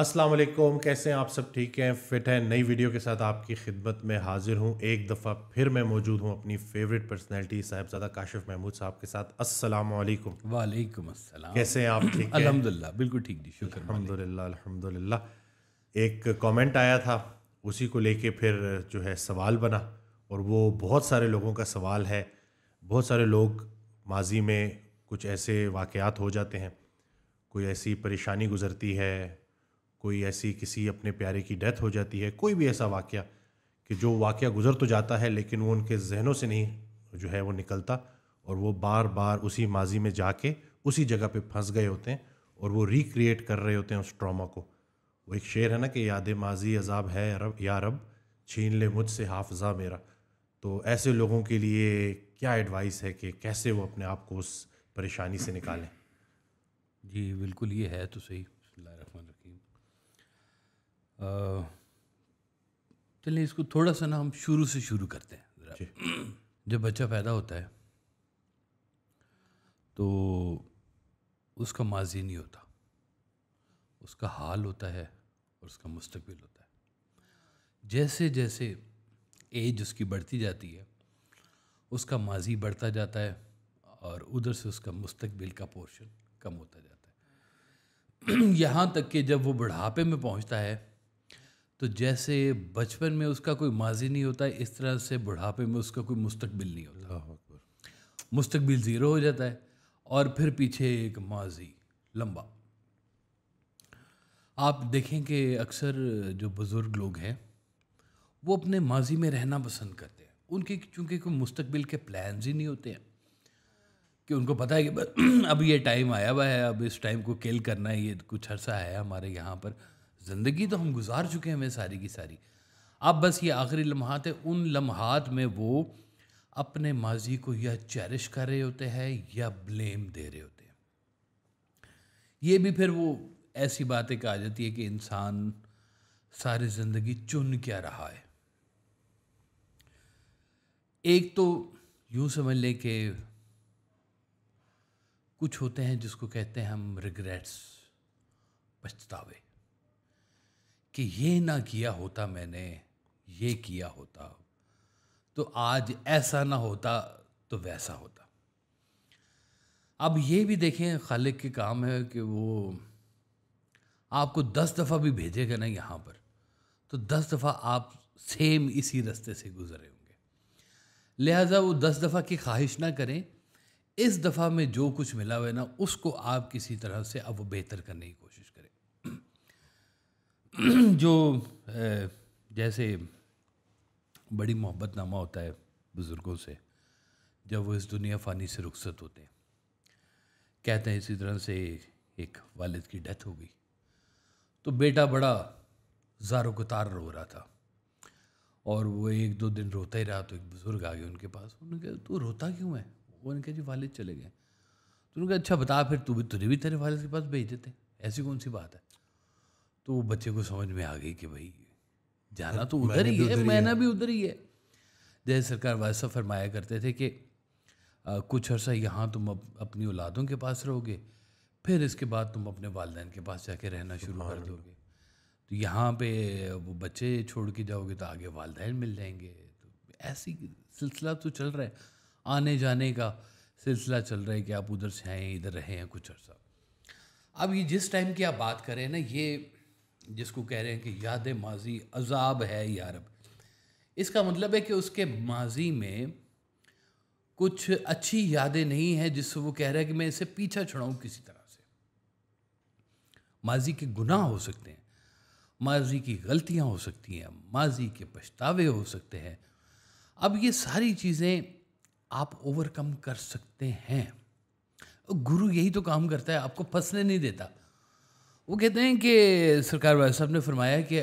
अस्सलाम वालेकुम कैसे हैं आप सब ठीक हैं फिट हैं नई वीडियो के साथ आपकी खिदमत में हाजिर हूं एक दफ़ा फिर मैं मौजूद हूं अपनी फेवरेट पर्सनैलिटी साहबजादा काशिफ महमूद साहब के साथ अस्सलाम वालेकुम वालेकुम अस्सलाम कैसे हैं आप ठीक अल्हम्दुलिल्लाह बिल्कुल ठीक जी शुक्र अल्हम्दुलिल्लाह अल्हम्दुलिल्लाह एक कमेंट आया था उसी को लेके फिर जो है सवाल बना और वो बहुत सारे लोगों का सवाल है बहुत सारे लोग माजी में कुछ ऐसे वाक़ हो जाते हैं कोई ऐसी परेशानी गुजरती है कोई ऐसी किसी अपने प्यारे की डेथ हो जाती है कोई भी ऐसा वाक़ कि जो वाक़ गुजर तो जाता है लेकिन वो उनके जहनों से नहीं जो है वो निकलता और वो बार बार उसी माजी में जाके उसी जगह पे फंस गए होते हैं और वो रिक्रिएट कर रहे होते हैं उस ट्रामा को वो एक शेर है ना कि याद माजी अजाब है रब या रब छीन ले मुझसे हाफजा मेरा तो ऐसे लोगों के लिए क्या एडवाइस है कि कैसे वो अपने आप को उस परेशानी से निकालें जी बिल्कुल ये है तो सही चलिए इसको थोड़ा सा ना हम शुरू से शुरू करते हैं जब बच्चा पैदा होता है तो उसका माजी नहीं होता उसका हाल होता है और उसका मुस्तबिल होता है जैसे जैसे एज उसकी बढ़ती जाती है उसका माजी बढ़ता जाता है और उधर से उसका मुस्तबिल का पोर्शन कम होता जाता है यहाँ तक कि जब वो बुढ़ापे में पहुँचता है तो जैसे बचपन में उसका कोई माजी नहीं होता इस तरह से बुढ़ापे में उसका कोई मुस्तकबिल नहीं होता मुस्तकबिल ज़ीरो हो जाता है और फिर पीछे एक माजी लंबा आप देखें कि अक्सर जो बुज़ुर्ग लोग हैं वो अपने माजी में रहना पसंद करते हैं उनके चूँकि कोई मुस्तकबिल के प्लान ही नहीं होते हैं कि उनको पता है कि अब ये टाइम आया हुआ है अब इस टाइम को किल करना है ये कुछ अर्सा है हमारे यहाँ पर ज़िंदगी तो हम गुजार चुके हैं सारी की सारी अब बस ये आखिरी लम्हात है उन लम्हात में वो अपने माजी को या चैरिश कर रहे होते हैं या ब्लेम दे रहे होते हैं ये भी फिर वो ऐसी बातें कहा जाती है कि इंसान सारी ज़िंदगी चुन क्या रहा है एक तो यूँ समझ लें कि कुछ होते हैं जिसको कहते हैं हम रिग्रेट्स पछतावे कि ये ना किया होता मैंने ये किया होता तो आज ऐसा ना होता तो वैसा होता अब ये भी देखें खालिक के काम है कि वो आपको दस दफ़ा भी भेजेगा ना यहाँ पर तो दस दफ़ा आप सेम इसी रास्ते से गुजरे होंगे लिहाजा वो दस दफ़ा की ख्वाहिश ना करें इस दफ़ा में जो कुछ मिला हुआ है ना उसको आप किसी तरह से अब बेहतर करने की जो जैसे बड़ी मोहब्बत नामा होता है बुज़ुर्गों से जब वो इस दुनिया फ़ानी से रुखसत होते हैं कहते हैं इसी तरह से एक वालिद की डेथ हो गई तो बेटा बड़ा जारो कतार रो रहा था और वो एक दो दिन रोता ही रहा तो एक बुज़ुर्ग आ गए उनके पास उन्होंने कहा तू रोता क्यों है उन्होंने कहा जी वालिद चले गए तो उन्होंने कहा अच्छा बता फिर तू भी तुझे भी तेरे वालिद के पास भेज देते ऐसी कौन सी बात है तो वो बच्चे को समझ में आ गई कि भाई जाना तो उधर ही है मैना भी उधर ही है जैसे सरकार वैसा फरमाया करते थे कि आ, कुछ अरसा यहाँ तुम अप, अपनी औलादों के पास रहोगे फिर इसके बाद तुम अपने वालदे के पास जाके रहना शुरू कर दोगे तो यहाँ पे वो बच्चे छोड़ के जाओगे तो आगे वालदेन मिल जाएंगे तो ऐसी सिलसिला तो चल रहा है आने जाने का सिलसिला चल रहा है कि आप उधर से आएँ इधर रहें कुछ अर्सा अब ये जिस टाइम की आप बात करें ना ये जिसको कह रहे हैं कि याद माजी अजाब है यारब इसका मतलब है कि उसके माजी में कुछ अच्छी यादें नहीं हैं जिससे वो कह रहा है कि मैं इसे पीछा छुड़ाऊँ किसी तरह से माजी के गुनाह हो सकते हैं माजी की गलतियां हो सकती हैं माजी के पछतावे हो सकते हैं अब ये सारी चीज़ें आप ओवरकम कर सकते हैं गुरु यही तो काम करता है आपको फंसने नहीं देता वो कहते हैं कि सरकार भाई साहब ने फरमाया कि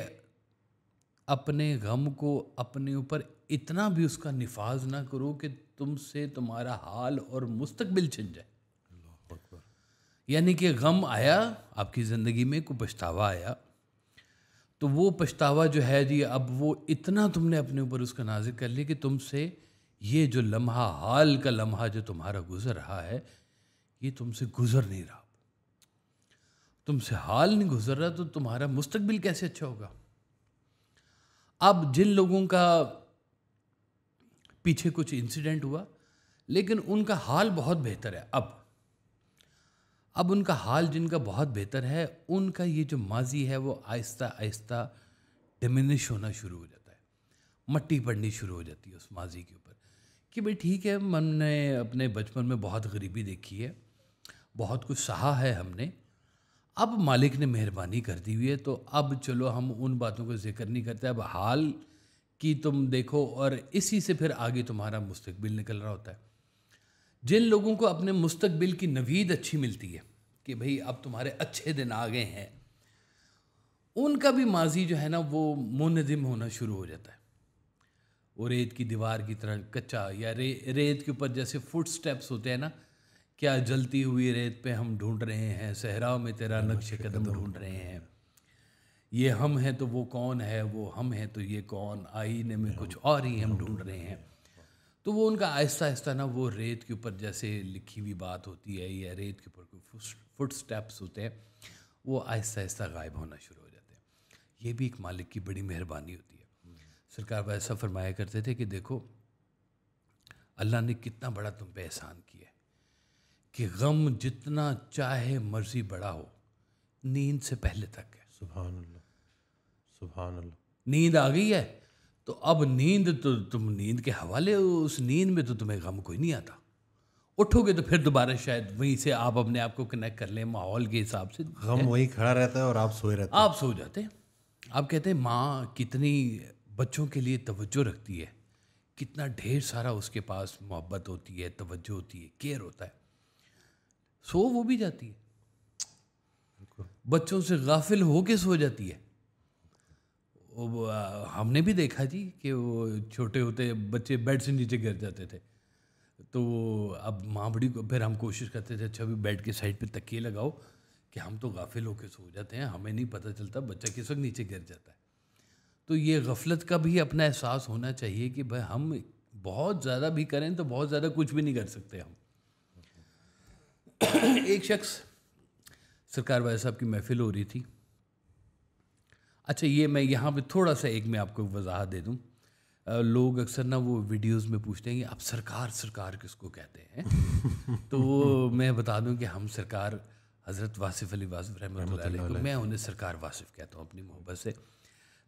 अपने गम को अपने ऊपर इतना भी उसका निफाज ना करो कि तुमसे तुम्हारा हाल और मुस्तकबिल छिन जाए यानी कि गम आया आपकी ज़िंदगी में को पछतावा आया तो वो पछतावा जो है जी अब वो इतना तुमने अपने ऊपर उसका नाजिक कर लिया कि तुमसे ये जो लम्हा हाल का लम्हा जो तुम्हारा गुजर रहा है ये तुमसे गुजर नहीं रहा तुमसे हाल नहीं गुजर रहा तो तुम्हारा मुस्तबिल कैसे अच्छा होगा अब जिन लोगों का पीछे कुछ इंसिडेंट हुआ लेकिन उनका हाल बहुत बेहतर है अब अब उनका हाल जिनका बहुत बेहतर है उनका ये जो माजी है वो आहिस्ता आहिस्ता डिमिनिश होना शुरू हो जाता है मट्टी पड़नी शुरू हो जाती है उस माजी के ऊपर कि भाई ठीक है मन ने अपने बचपन में बहुत गरीबी देखी है बहुत कुछ सहा है हमने अब मालिक ने मेहरबानी कर दी हुई है तो अब चलो हम उन बातों का जिक्र नहीं करते अब हाल की तुम देखो और इसी से फिर आगे तुम्हारा मुस्तबिल निकल रहा होता है जिन लोगों को अपने मुस्तबिल की नवीद अच्छी मिलती है कि भाई अब तुम्हारे अच्छे दिन आ गए हैं उनका भी माजी जो है ना वो मुनदिम होना शुरू हो जाता है वो रेत की दीवार की तरह कच्चा या रे रेत के ऊपर जैसे फुट स्टेप्स होते हैं ना क्या जलती हुई रेत पे हम ढूंढ रहे हैं सहरा में तेरा नक्श कदम ढूंढ रहे हैं ये हम हैं तो वो कौन है वो हम हैं तो ये कौन आईने में कुछ और ही हम ढूंढ रहे हैं तो वो उनका आहिस्ता आहिस्ता ना वो रेत के ऊपर जैसे लिखी हुई बात होती है या रेत के ऊपर कोई फुट स्टेप्स होते हैं वो आहिस्ता आहिस्ता गायब होना शुरू हो जाते हैं ये भी एक मालिक की बड़ी मेहरबानी होती है सरकार वैसा फरमाया करते थे कि देखो अल्लाह ने कितना बड़ा तुम पे एहसान किया कि गम जितना चाहे मर्जी बड़ा हो नींद से पहले तक है सुबह सुबह नींद आ गई है तो अब नींद तो तुम नींद के हवाले उस नींद में तो तुम्हें गम कोई नहीं आता उठोगे तो फिर दोबारा शायद वहीं से आप अपने आप को कनेक्ट कर लें माहौल के हिसाब से गम वहीं खड़ा रहता है और आप सोए रहते आप सो जाते हैं आप कहते हैं माँ कितनी बच्चों के लिए तवज्जो रखती है कितना ढेर सारा उसके पास मोहब्बत होती है तवज्जो होती है केयर होता है सो वो भी जाती है बच्चों से गाफिल हो के सो जाती है हमने भी देखा जी कि वो छोटे होते बच्चे बेड से नीचे गिर जाते थे तो वो अब माँ बड़ी को फिर हम कोशिश करते थे अच्छा भी बेड के साइड पे तकिए लगाओ कि हम तो गाफिल होकर सो जाते हैं हमें नहीं पता चलता बच्चा किस वक्त नीचे गिर जाता है तो ये गफलत का भी अपना एहसास होना चाहिए कि भाई हम बहुत ज़्यादा भी करें तो बहुत ज़्यादा कुछ भी नहीं कर सकते हम एक शख्स सरकार वाले साहब की महफिल हो रही थी अच्छा ये मैं यहाँ पे थोड़ा सा एक मैं आपको वजाहत दे दूँ लोग अक्सर ना वो वीडियोस में पूछते हैं कि आप सरकार सरकार किसको कहते हैं तो वो मैं बता दूं कि हम सरकार हज़रत वासिफ अली वासिफ रहमत को मैं उन्हें सरकार वासिफ कहता हूँ अपनी मोहब्बत से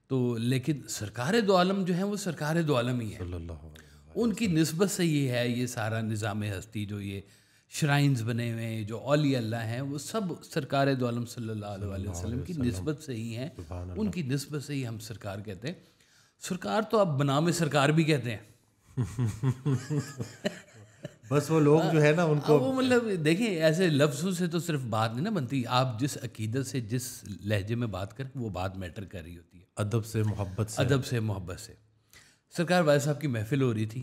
तो लेकिन सरकार दो आलम जो है वो सरकार दो आलम ही है उनकी नस्बत से ये है ये सारा निज़ाम हस्ती जो ये श्राइन्स बने हुए हैं जो औली अल्लाह हैं वो सब सरकार दोम सल्ला वसलम की नस्बत से ही हैं उनकी नस्बत से ही हम सरकार कहते हैं सरकार तो आप बनाम सरकार भी कहते हैं बस वो लोग जो है ना उनको वो मतलब देखें ऐसे लफ्ज़ों से तो सिर्फ बात नहीं ना बनती आप जिस अकीदत से जिस लहजे में बात करें वो बात मैटर कर रही होती है अदब से मोहब्बत से अदब से मोहब्बत से सरकार वाले साहब की महफिल हो रही थी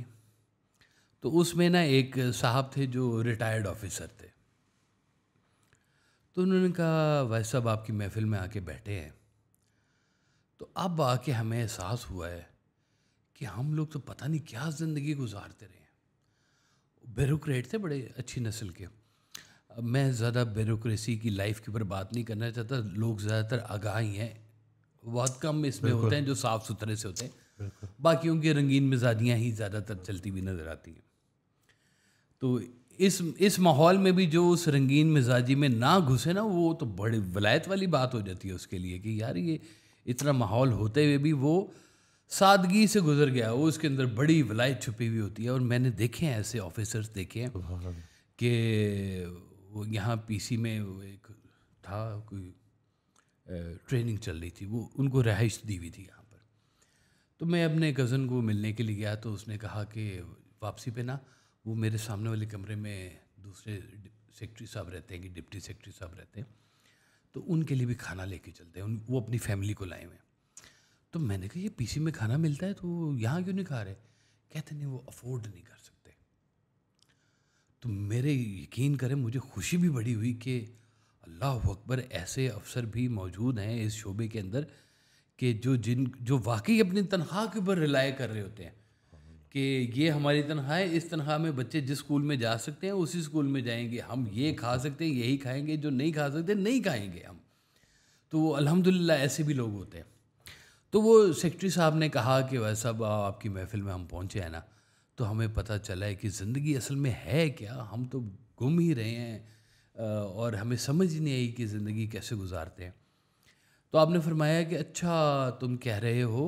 तो उसमें ना एक साहब थे जो रिटायर्ड ऑफिसर थे तो उन्होंने कहा भाई साहब आपकी महफिल में आके बैठे हैं तो अब आके हमें एहसास हुआ है कि हम लोग तो पता नहीं क्या ज़िंदगी गुजारते रहे हैं थे बड़े अच्छी नस्ल के मैं ज़्यादा ब्यूरोक्रेसी की लाइफ के ऊपर बात नहीं करना चाहता लोग ज़्यादातर आगा ही हैं बहुत कम इसमें होते हैं जो साफ़ सुथरे से होते हैं बाकियों की रंगीन मिजाजियाँ ही ज़्यादातर चलती हुई नज़र आती हैं तो इस इस माहौल में भी जो उस रंगीन मिजाजी में ना घुसे ना वो तो बड़े वलायत वाली बात हो जाती है उसके लिए कि यार ये इतना माहौल होते हुए भी वो सादगी से गुजर गया वो उसके अंदर बड़ी वलायत छुपी हुई होती है और मैंने देखे हैं ऐसे ऑफिसर्स देखे हैं कि वो यहाँ पीसी में एक था कोई ट्रेनिंग चल रही थी वो उनको रहाइश दी हुई थी यहाँ पर तो मैं अपने कज़न को मिलने के लिए गया तो उसने कहा कि वापसी पे ना वो मेरे सामने वाले कमरे में दूसरे सेक्रेटरी साहब रहते हैं कि डिप्टी सेक्रेटरी साहब रहते हैं तो उनके लिए भी खाना लेके चलते हैं वो अपनी फैमिली को लाए हुए तो मैंने कहा ये पीसी में खाना मिलता है तो यहाँ क्यों नहीं खा रहे कहते नहीं वो अफोर्ड नहीं कर सकते तो मेरे यकीन करें मुझे खुशी भी बड़ी हुई कि अल्लाह अकबर ऐसे अफसर भी मौजूद हैं इस शोबे के अंदर कि जो जिन जो वाकई अपनी तनख्वाह के ऊपर रिलाय कर रहे होते हैं कि ये हमारी तनख्वाह है इस तनख्वाह में बच्चे जिस स्कूल में जा सकते हैं उसी स्कूल में जाएंगे हम ये खा सकते हैं यही खाएंगे जो नहीं खा सकते नहीं खाएंगे हम तो अल्हम्दुलिल्लाह ऐसे भी लोग होते हैं तो वो सेक्रेटरी साहब ने कहा कि वह साहब आपकी महफिल में हम पहुँचे हैं ना तो हमें पता चला है कि ज़िंदगी असल में है क्या हम तो गुम ही रहे हैं और हमें समझ ही नहीं आई कि ज़िंदगी कैसे गुजारते हैं तो आपने फरमाया कि अच्छा तुम कह रहे हो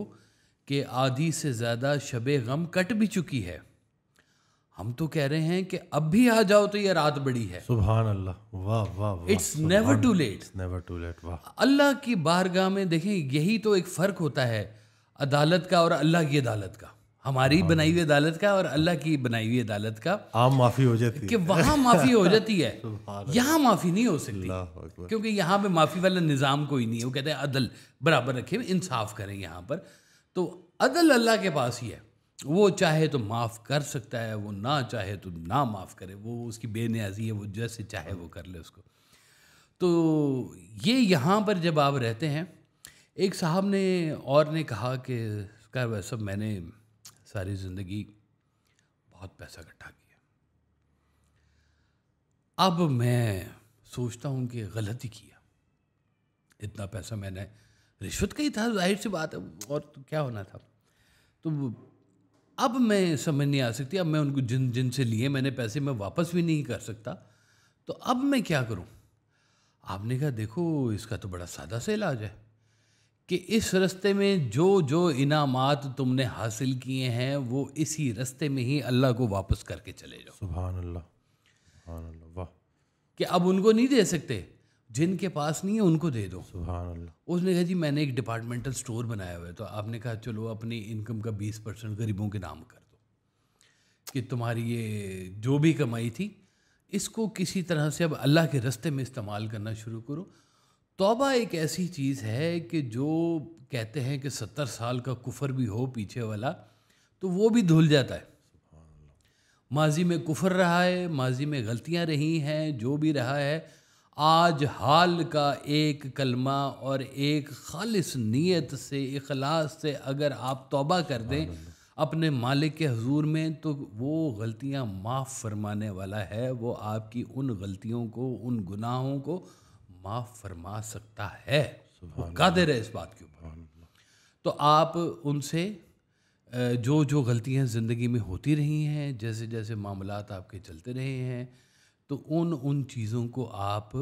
कि आधी से ज़्यादा शब गम कट भी चुकी है हम तो कह रहे हैं कि अब भी आ जाओ तो ये रात बड़ी है सुबह अल्लाह वाह वाह it's never too late never too late वाह अल्लाह की बारगाह में देखें यही तो एक फ़र्क होता है अदालत का और अल्लाह की अदालत का हमारी हाँ बनाई हुई अदालत का और अल्लाह की बनाई हुई अदालत का आम माफ़ी हो जाती है कि वहां माफ़ी हो जाती है यहाँ माफ़ी नहीं हो सकती क्योंकि यहाँ पे माफ़ी वाला निज़ाम कोई नहीं है वो कहते हैं अदल बराबर रखे इंसाफ करें यहाँ पर तो अदल अल्लाह के पास ही है वो चाहे तो माफ़ कर सकता है वो ना चाहे तो ना माफ़ करे वो उसकी बेनियाजी है वो जैसे चाहे वो कर ले उसको तो ये यहाँ पर जब आप रहते हैं एक साहब ने और ने कहा कि वह वैसा मैंने सारी ज़िंदगी बहुत पैसा इकट्ठा किया अब मैं सोचता हूँ कि गलती किया इतना पैसा मैंने रिश्वत का ही था जाहिर सी बात है और तो क्या होना था तो अब मैं समझ नहीं आ सकती अब मैं उनको जिन जिन से लिए मैंने पैसे मैं वापस भी नहीं कर सकता तो अब मैं क्या करूं आपने कहा देखो इसका तो बड़ा सादा सा इलाज है कि इस रास्ते में जो जो इनामात तुमने हासिल किए हैं वो इसी रास्ते में ही अल्लाह को वापस करके चले जाओ सुबह अल्लाह वाह कि अब उनको नहीं दे सकते जिनके पास नहीं है उनको दे दो उसने कहा जी मैंने एक डिपार्टमेंटल स्टोर बनाया हुआ है तो आपने कहा चलो अपनी इनकम का बीस परसेंट गरीबों के नाम कर दो कि तुम्हारी ये जो भी कमाई थी इसको किसी तरह से अब अल्लाह के रस्ते में इस्तेमाल करना शुरू करो तोबा एक ऐसी चीज़ है कि जो कहते हैं कि सत्तर साल का कुफर भी हो पीछे वाला तो वो भी धुल जाता है माजी में कुफर रहा है माजी में गलतियाँ रही हैं जो भी रहा है आज हाल का एक कलमा और एक खालिस नीयत से इखलास से अगर आप तोबा कर दें अपने मालिक के हजूर में तो वो गलतियां माफ़ फरमाने वाला है वो आपकी उन गलतियों को उन गुनाहों को माफ़ फरमा सकता है वो कादिर है इस बात के ऊपर तो आप उनसे जो जो गलतियां ज़िंदगी में होती रही हैं जैसे जैसे मामलात आपके चलते रहे हैं तो उन उन चीज़ों को आप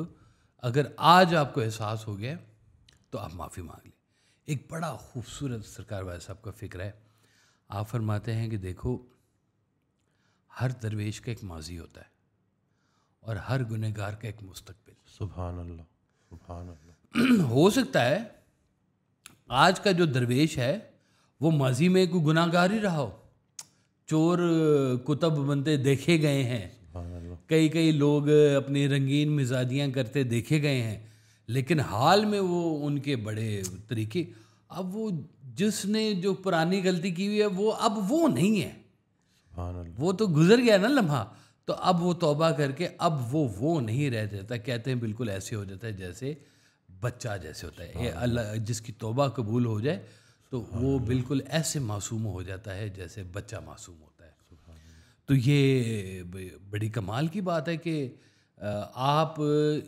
अगर आज आपको एहसास हो गया तो आप माफ़ी मांग लें एक बड़ा खूबसूरत सरकार भाई साहब का फ़िक्र है आप फरमाते हैं कि देखो हर दरवेश का एक माजी होता है और हर गुनहगार का एक मुस्तबिल सुबहान अल्लाह सुबहान अल्लाह हो सकता है आज का जो दरवेश है वो माजी में कोई गुनागार ही रहा हो चोर कुतब बनते देखे गए हैं कई कई लोग अपनी रंगीन मिजाजियाँ करते देखे गए हैं लेकिन हाल में वो उनके बड़े तरीके अब वो जिसने जो पुरानी गलती की हुई है वो अब वो नहीं है वो तो गुजर गया ना लम्हा तो अब वो तौबा करके अब वो वो नहीं रह जाता कहते हैं बिल्कुल ऐसे हो जाता है जैसे बच्चा जैसे होता है ये अल्लाह जिसकी तौबा कबूल हो जाए तो वो बिल्कुल ऐसे मासूम हो जाता है जैसे बच्चा मासूम हो तो ये बड़ी कमाल की बात है कि आप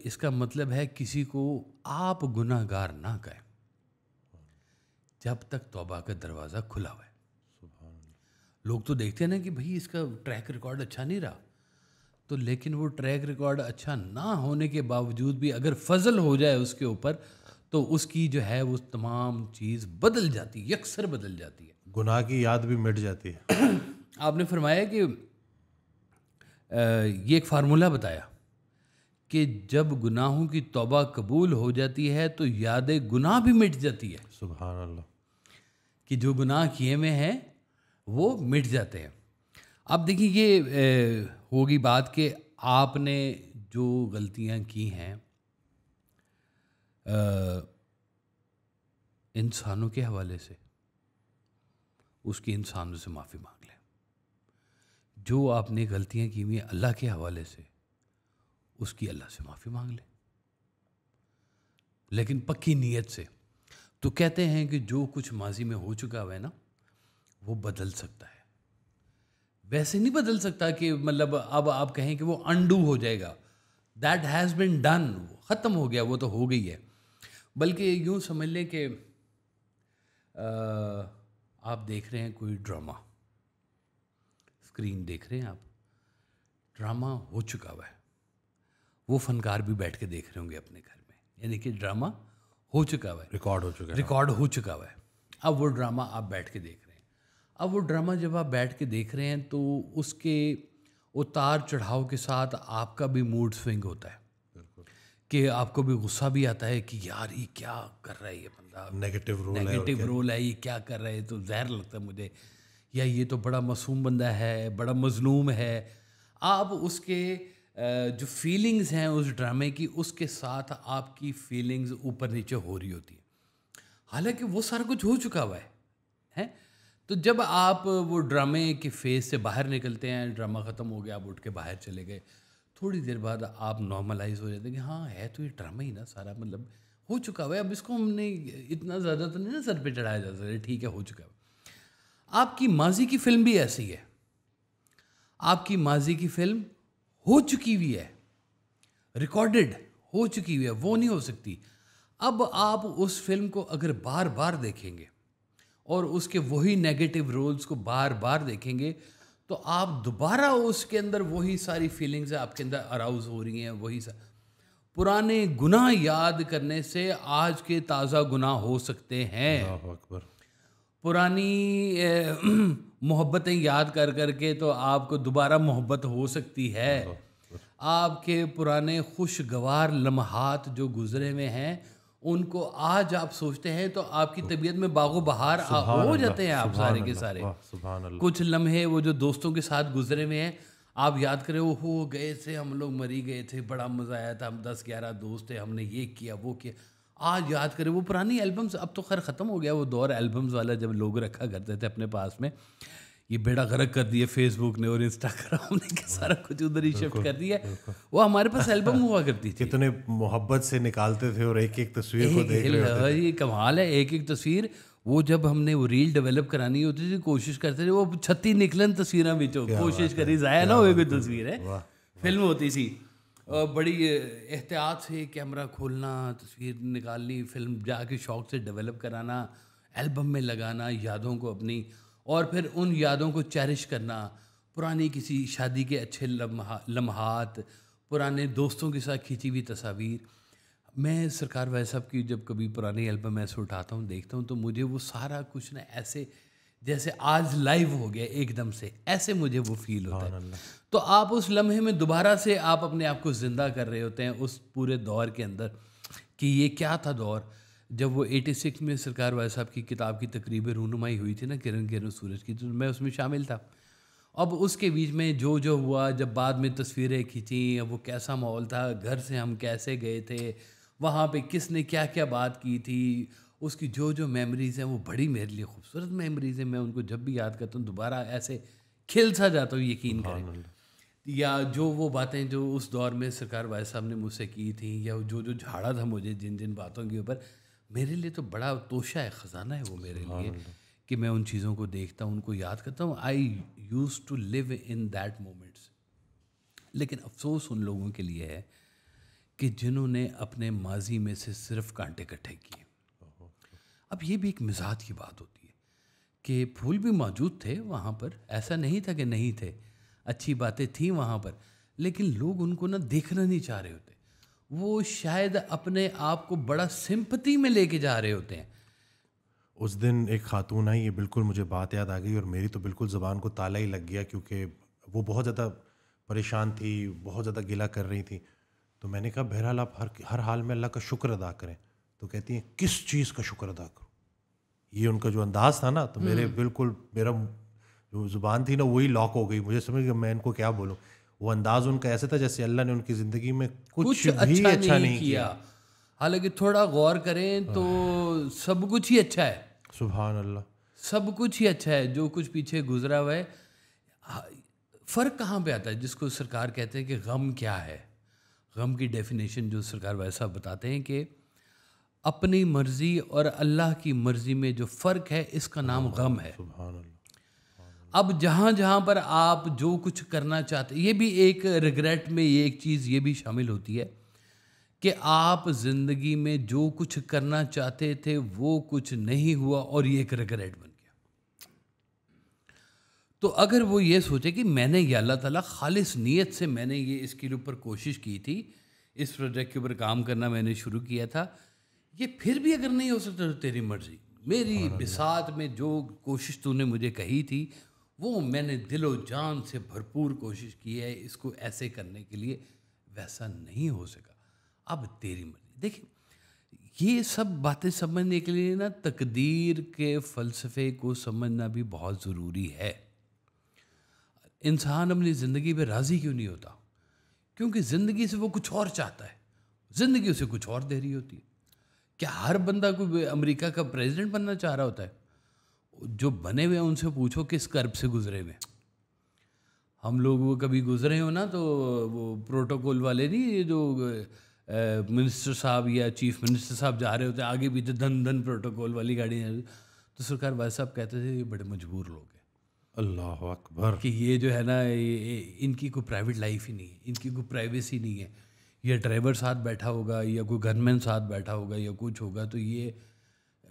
इसका मतलब है किसी को आप गुनागार ना कहें जब तक तौबा का दरवाज़ा खुला हुआ है लोग तो देखते हैं ना कि भाई इसका ट्रैक रिकॉर्ड अच्छा नहीं रहा तो लेकिन वो ट्रैक रिकॉर्ड अच्छा ना होने के बावजूद भी अगर फजल हो जाए उसके ऊपर तो उसकी जो है वो तमाम चीज़ बदल जाती है अक्सर बदल जाती है गुनाह की याद भी मिट जाती है आपने फरमाया कि ये एक फार्मूला बताया कि जब गुनाहों की तौबा कबूल हो जाती है तो याद गुनाह भी मिट जाती है सुबह अल्लाह कि जो गुनाह किए में हैं वो मिट जाते हैं अब देखिए ये होगी बात कि आपने जो गलतियां की हैं इंसानों के हवाले से उसकी इंसानों से माफ़ी मांग जो आपने गलतियाँ की हुई हैं अल्लाह के हवाले से उसकी अल्लाह से माफ़ी मांग लें लेकिन पक्की नीयत से तो कहते हैं कि जो कुछ माजी में हो चुका है ना वो बदल सकता है वैसे नहीं बदल सकता कि मतलब अब आप कहें कि वो अंडू हो जाएगा दैट हैज़ बिन डन ख़त्म हो गया वो तो हो गई है बल्कि यूँ समझ लें कि आप देख रहे हैं कोई ड्रामा स्क्रीन देख रहे हैं आप ड्रामा हो चुका हुआ है वो फनकार भी बैठ के देख रहे होंगे अपने घर में यानी कि ड्रामा हो चुका हुआ है रिकॉर्ड हो चुका है रिकॉर्ड हो चुका हुआ है अब वो ड्रामा आप बैठ के देख रहे हैं अब वो ड्रामा जब आप बैठ के देख रहे हैं तो उसके उतार चढ़ाव के साथ आपका भी मूड स्विंग होता है कि आपको भी गुस्सा भी आता है कि यार ये क्या कर रहा है ये बंदा नेगेटिव रोल नेगेटिव रोल है ये क्या कर रहा है तो जहर लगता है मुझे या ये तो बड़ा मासूम बंदा है बड़ा मजलूम है आप उसके जो फीलिंग्स हैं उस ड्रामे की उसके साथ आपकी फीलिंग्स ऊपर नीचे हो रही होती है हालांकि वो सारा कुछ हो चुका हुआ है हैं तो जब आप वो ड्रामे के फेज से बाहर निकलते हैं ड्रामा ख़त्म हो गया आप उठ के बाहर चले गए थोड़ी देर बाद आप नॉर्मलाइज हो जाते हैं कि हाँ है तो ये ड्रामा ही ना सारा मतलब हो चुका हुआ है अब इसको हमने इतना ज़्यादा तो नहीं ना सर पे चढ़ाया जा सकता ठीक है हो चुका है आपकी माजी की फिल्म भी ऐसी है आपकी माजी की फिल्म हो चुकी हुई है रिकॉर्डेड हो चुकी हुई है वो नहीं हो सकती अब आप उस फिल्म को अगर बार बार देखेंगे और उसके वही नेगेटिव रोल्स को बार बार देखेंगे तो आप दोबारा उसके अंदर वही सारी फीलिंग्स आपके अंदर अराउज हो रही हैं वही सा पुराने गुनाह याद करने से आज के ताज़ा गुनाह हो सकते हैं अकबर पुरानी मोहब्बतें याद कर कर के तो आपको दोबारा मोहब्बत हो सकती है आपके पुराने खुशगवार लम्हात जो गुजरे हुए हैं उनको आज आप सोचते हैं तो आपकी तबीयत में बागो बहार हो जाते हैं आप सारे के सारे कुछ लम्हे वो जो दोस्तों के साथ गुजरे हुए हैं आप याद करें वो हो गए थे हम लोग मरी गए थे बड़ा मज़ा आया था हम दस ग्यारह दोस्त थे हमने ये किया वो किया आज याद करें वो पुरानी एल्बम्स अब तो खैर ख़त्म हो गया वो दौर एल्बम्स वाला जब लोग रखा करते थे अपने पास में ये बेड़ा गर्क कर दिए फेसबुक ने और इंस्टाग्राम ने के सारा कुछ उधर ही शिफ्ट कर दिया वो हमारे पास एल्बम हुआ करती थी कितने मोहब्बत से निकालते थे और एक एक तस्वीर एक, को देख रहे हाँ, ये कमाल है एक एक तस्वीर वो जब हमने वो रील डेवलप करानी होती थी कोशिश करते थे वो छत्ती निकलन तस्वीर कोशिश करी जाया ना हो तस्वीर है फिल्म होती थी बड़ी एहतियात से कैमरा खोलना तस्वीर निकालनी फिल्म जाके शौक से डेवलप कराना एल्बम में लगाना यादों को अपनी और फिर उन यादों को चैरिश करना पुरानी किसी शादी के अच्छे लम्हात पुराने दोस्तों के साथ खींची हुई तस्वीर मैं सरकार भाई साहब की जब कभी पुरानी एल्बम ऐसे उठाता हूँ देखता हूँ तो मुझे वो सारा कुछ ना ऐसे जैसे आज लाइव हो गया एकदम से ऐसे मुझे वो फील होता है तो आप उस लम्हे में दोबारा से आप अपने आप को ज़िंदा कर रहे होते हैं उस पूरे दौर के अंदर कि ये क्या था दौर जब वो 86 में सरकार वाल साहब की किताब की तकरीब रूनुमाई हुई थी ना किरण किरण सूरज की तो मैं उसमें शामिल था अब उसके बीच में जो जो हुआ जब बाद में तस्वीरें खींची अब वो कैसा माहौल था घर से हम कैसे गए थे वहाँ पे किसने क्या क्या बात की थी उसकी जो जो मेमोरीज़ हैं वो बड़ी मेरे लिए खूबसूरत मेमोरीज़ हैं मैं उनको जब भी याद करता हूँ दोबारा ऐसे खिल सा जाता हूँ यकीन करें या जो वो बातें जो उस दौर में सरकार वाय साहब ने मुझसे की थी या जो जो झाड़ा था मुझे जिन जिन बातों के ऊपर मेरे लिए तो बड़ा तोशा है ख़जाना है वो मेरे लिए कि मैं उन चीज़ों को देखता हूँ उनको याद करता हूँ I use to live in that moments लेकिन अफसोस उन लोगों के लिए है कि जिन्होंने अपने माजी में से सिर्फ कांटे इकट्ठे किए अब ये भी एक मिजाज की बात होती है कि फूल भी मौजूद थे वहाँ पर ऐसा नहीं था कि नहीं थे अच्छी बातें थी वहाँ पर लेकिन लोग उनको ना देखना नहीं चाह रहे होते वो शायद अपने आप को बड़ा सिंपति में लेके जा रहे होते हैं उस दिन एक खातून आई ये बिल्कुल मुझे बात याद आ गई और मेरी तो बिल्कुल ज़बान को ताला ही लग गया क्योंकि वो बहुत ज़्यादा परेशान थी बहुत ज़्यादा गिला कर रही थी तो मैंने कहा बहरहाल आप हर हर हाल में अल्लाह का शुक्र अदा करें तो कहती हैं किस चीज़ का शुक्र अदा करूँ ये उनका जो अंदाज था ना तो मेरे हम्म। बिल्कुल मेरा जो ज़ुबान थी ना वही लॉक हो गई मुझे समझ गया मैं इनको क्या बोलूँ वो अंदाज उनका ऐसे था जैसे अल्लाह ने उनकी ज़िंदगी में कुछ, कुछ भी अच्छा, अच्छा नहीं, अच्छा नहीं किया, किया। हालांकि थोड़ा गौर करें तो हाँ। सब कुछ ही अच्छा है सुबह अल्लाह सब कुछ ही अच्छा है जो कुछ पीछे गुजरा हुआ है फ़र्क कहाँ पे आता है जिसको सरकार कहते हैं कि गम क्या है गम की डेफिनेशन जो सरकार वैसा बताते हैं कि अपनी मर्जी और अल्लाह की मर्जी में जो फ़र्क है इसका नाम गम है अब जहाँ जहाँ पर आप जो कुछ करना चाहते ये भी एक रिग्रेट में ये एक चीज़ ये भी शामिल होती है कि आप ज़िंदगी में जो कुछ करना चाहते थे वो कुछ नहीं हुआ और ये एक रिग्रेट बन गया तो अगर वो ये सोचे कि मैंने ये अल्लाह ताला खालिस नीयत से मैंने ये इसके ऊपर कोशिश की थी इस प्रोजेक्ट के ऊपर काम करना मैंने शुरू किया था ये फिर भी अगर नहीं हो सकता तो तेरी मर्जी मेरी बिसात में जो कोशिश तूने मुझे कही थी वो मैंने दिलो जान से भरपूर कोशिश की है इसको ऐसे करने के लिए वैसा नहीं हो सका अब तेरी मर्जी देखिए ये सब बातें समझने के लिए ना तकदीर के फ़लसफ़े को समझना भी बहुत ज़रूरी है इंसान अपनी ज़िंदगी पर राज़ी क्यों नहीं होता क्योंकि ज़िंदगी से वो कुछ और चाहता है ज़िंदगी उसे कुछ और दे रही होती है क्या हर बंदा कोई अमेरिका का प्रेसिडेंट बनना चाह रहा होता है जो बने हुए हैं उनसे पूछो किस कर्ब से गुजरे हुए हम लोग वो कभी गुजरे हो ना तो वो प्रोटोकॉल वाले नहीं जो मिनिस्टर साहब या चीफ मिनिस्टर साहब जा रहे होते हैं आगे पीछे धन धन प्रोटोकॉल वाली गाड़ी तो सरकार भाई साहब कहते थे ये बड़े मजबूर लोग हैं अल्लाह अकबर कि ये जो है ना ये, इनकी कोई प्राइवेट लाइफ ही नहीं है इनकी कोई प्राइवेसी नहीं है या ड्राइवर साथ बैठा होगा या कोई गनमैन साथ बैठा होगा या कुछ होगा तो ये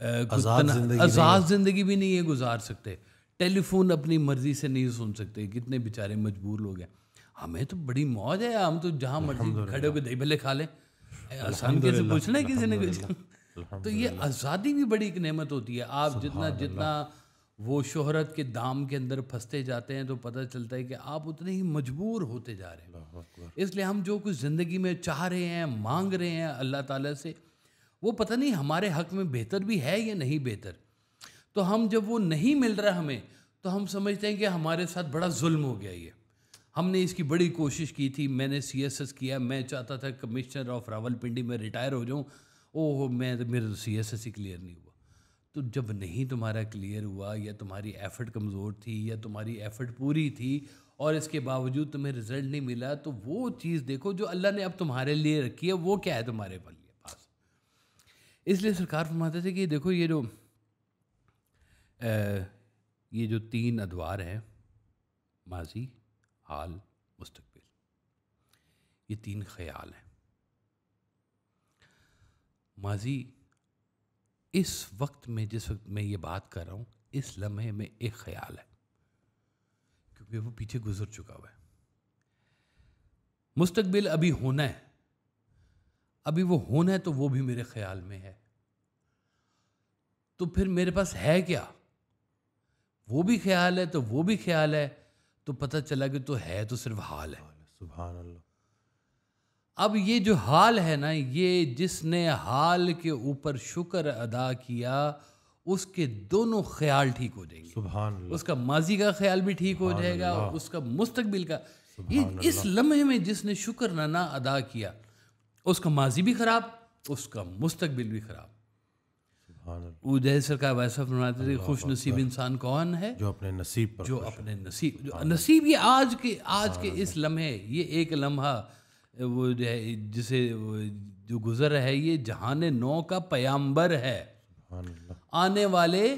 आज़ाद ज़िंदगी भी नहीं ये गुजार सकते टेलीफोन अपनी मर्जी से नहीं सुन सकते कितने बेचारे मजबूर लोग हैं हमें तो बड़ी मौज है हम तो जहाँ मर्जी खड़े होकर दही भले खा लें आसान कैसे पूछ लें किसी ने कुछ तो ये आज़ादी भी बड़ी एक नेमत होती है आप जितना जितना वो शोहरत के दाम के अंदर फंसते जाते हैं तो पता चलता है कि आप उतने ही मजबूर होते जा रहे हैं इसलिए हम जो कुछ ज़िंदगी में चाह रहे हैं मांग रहे हैं अल्लाह ताला से वो पता नहीं हमारे हक में बेहतर भी है या नहीं बेहतर तो हम जब वो नहीं मिल रहा हमें तो हम समझते हैं कि हमारे साथ बड़ा जुल्म हो गया ये हमने इसकी बड़ी कोशिश की थी मैंने सी एस एस किया मैं चाहता था कमिश्नर ऑफ रावलपिंडी में रिटायर हो जाऊँ ओह मैं तो, मेरे तो सी एस एस ही क्लियर नहीं हुआ तो जब नहीं तुम्हारा क्लियर हुआ या तुम्हारी एफर्ट कमज़ोर थी या तुम्हारी एफर्ट पूरी थी और इसके बावजूद तुम्हें रिजल्ट नहीं मिला तो वो चीज़ देखो जो अल्लाह ने अब तुम्हारे लिए रखी है वो क्या है तुम्हारे पास इसलिए सरकार फरमाते थे कि देखो ये जो आ, ये जो तीन अदवार हैं माजी हाल मुस्तबिल ये तीन ख्याल हैं माजी इस वक्त में जिस वक्त मैं ये बात कर रहा हूँ इस लम्हे में एक ख्याल है क्योंकि वो पीछे गुजर चुका हुआ है मुस्तकबिल अभी होना है अभी वो होना है तो वो भी मेरे ख्याल में है तो फिर मेरे पास है क्या वो भी ख्याल है तो वो भी ख्याल है तो पता चला कि तो है तो सिर्फ हाल है सुबह अल्लाह अब ये जो हाल है ना ये जिसने हाल के ऊपर शुक्र अदा किया उसके दोनों ख्याल ठीक हो जाएंगे सुभान उसका माजी का ख्याल भी ठीक हो जाएगा और उसका मुस्तकबिल का ये इस लम्हे में जिसने शुक्र नाना अदा किया उसका माजी भी ख़राब उसका मुस्तकबिल भी ख़राब उदय सरकार वैसा फरमाते थे खुश नसीब इंसान कौन है जो अपने नसीब पर जो अपने नसीब जो नसीब ये आज के आज के इस लम्हे ये एक लम्हा वो जिसे जो गुज़र है ये जहान नौ का पयाम्बर है आने वाले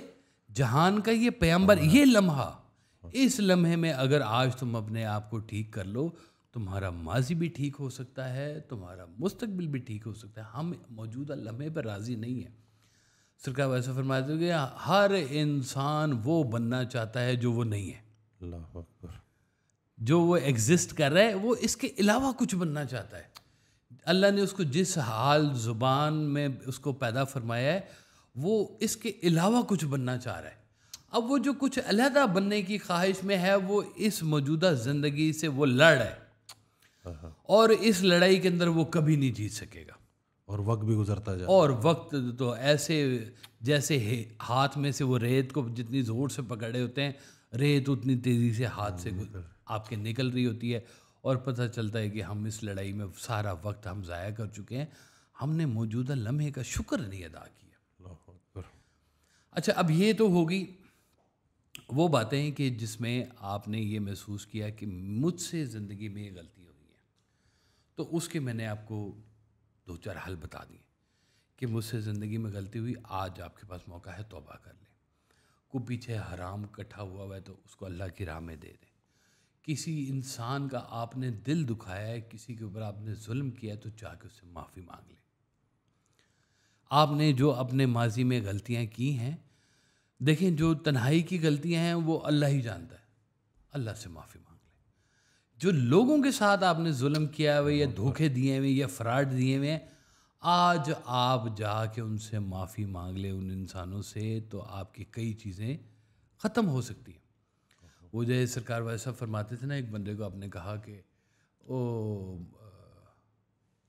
जहान का ये पयाम्बर ये लम्हा इस लम्हे में अगर आज तुम अपने आप को ठीक कर लो तुम्हारा माजी भी ठीक हो सकता है तुम्हारा मुस्तकबिल भी ठीक हो सकता है हम मौजूदा लम्हे पर राज़ी नहीं है सरकार वैसे फरमाते हर इंसान वो बनना चाहता है जो वो नहीं है अल्लाह जो वो एग्जिस्ट कर रहा है वो इसके अलावा कुछ बनना चाहता है अल्लाह ने उसको जिस हाल ज़ुबान में उसको पैदा फरमाया है वो इसके अलावा कुछ बनना चाह रहा है अब वो जो कुछ अलहदा बनने की ख्वाहिश में है वो इस मौजूदा ज़िंदगी से वो लड़ है और इस लड़ाई के अंदर वो कभी नहीं जीत सकेगा और वक्त भी गुजरता जाए और वक्त तो ऐसे जैसे हाथ में से वो रेत को जितनी ज़ोर से पकड़े होते हैं रेत उतनी तेज़ी से हाथ से हम्म, गुजर आपके निकल रही होती है और पता चलता है कि हम इस लड़ाई में सारा वक्त हम ज़ाया कर चुके हैं हमने मौजूदा लम्हे का शुक्र नहीं अदा किया अच्छा अब ये तो होगी वो बातें कि जिसमें आपने ये महसूस किया कि मुझसे ज़िंदगी में ये गलती हुई है तो उसके मैंने आपको दो चार हल बता दिए कि मुझसे ज़िंदगी में गलती हुई आज आपके पास मौका है तोबा कर लें को पीछे हराम इकट्ठा हुआ हुआ है तो उसको अल्लाह की राह में दे दें किसी इंसान का आपने दिल दुखाया है किसी के ऊपर आपने जुल्म किया है तो जाके उससे माफ़ी मांग लें आपने जो अपने माजी में गलतियाँ की हैं देखें जो तन्हाई की गलतियाँ हैं वो अल्लाह ही जानता है अल्लाह से माफ़ी मांग लें जो लोगों के साथ आपने जुल्म किया हुआ या धोखे दिए हुए या फ्रॉड दिए हुए हैं आज आप जाके उनसे माफ़ी मांग लें उन इंसानों से तो आपकी कई चीज़ें ख़त्म हो सकती हैं वो उदय सरकार वाले साहब फरमाते थे ना एक बंदे को आपने कहा कि ओ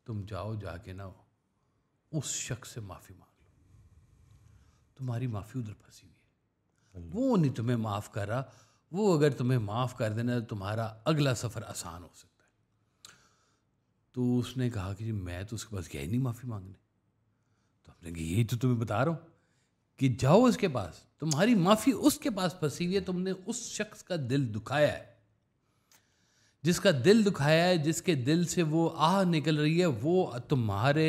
तुम जाओ जाके ना उस शख्स से माफ़ी मांग लो तुम्हारी माफ़ी उधर फंसी हुई है हम्म। वो नहीं तुम्हें माफ़ कर रहा वो अगर तुम्हें माफ़ कर देना तो तुम्हारा अगला सफ़र आसान हो सकता है तो उसने कहा कि जी मैं तो उसके पास गया ही नहीं माफ़ी मांगने तो हमने कहा यही तो तुम्हें बता रहा हूँ कि जाओ उसके पास तुम्हारी माफ़ी उसके पास फंसी हुई है तुमने उस शख्स का दिल दुखाया है जिसका दिल दुखाया है जिसके दिल से वो आह निकल रही है वो तुम्हारे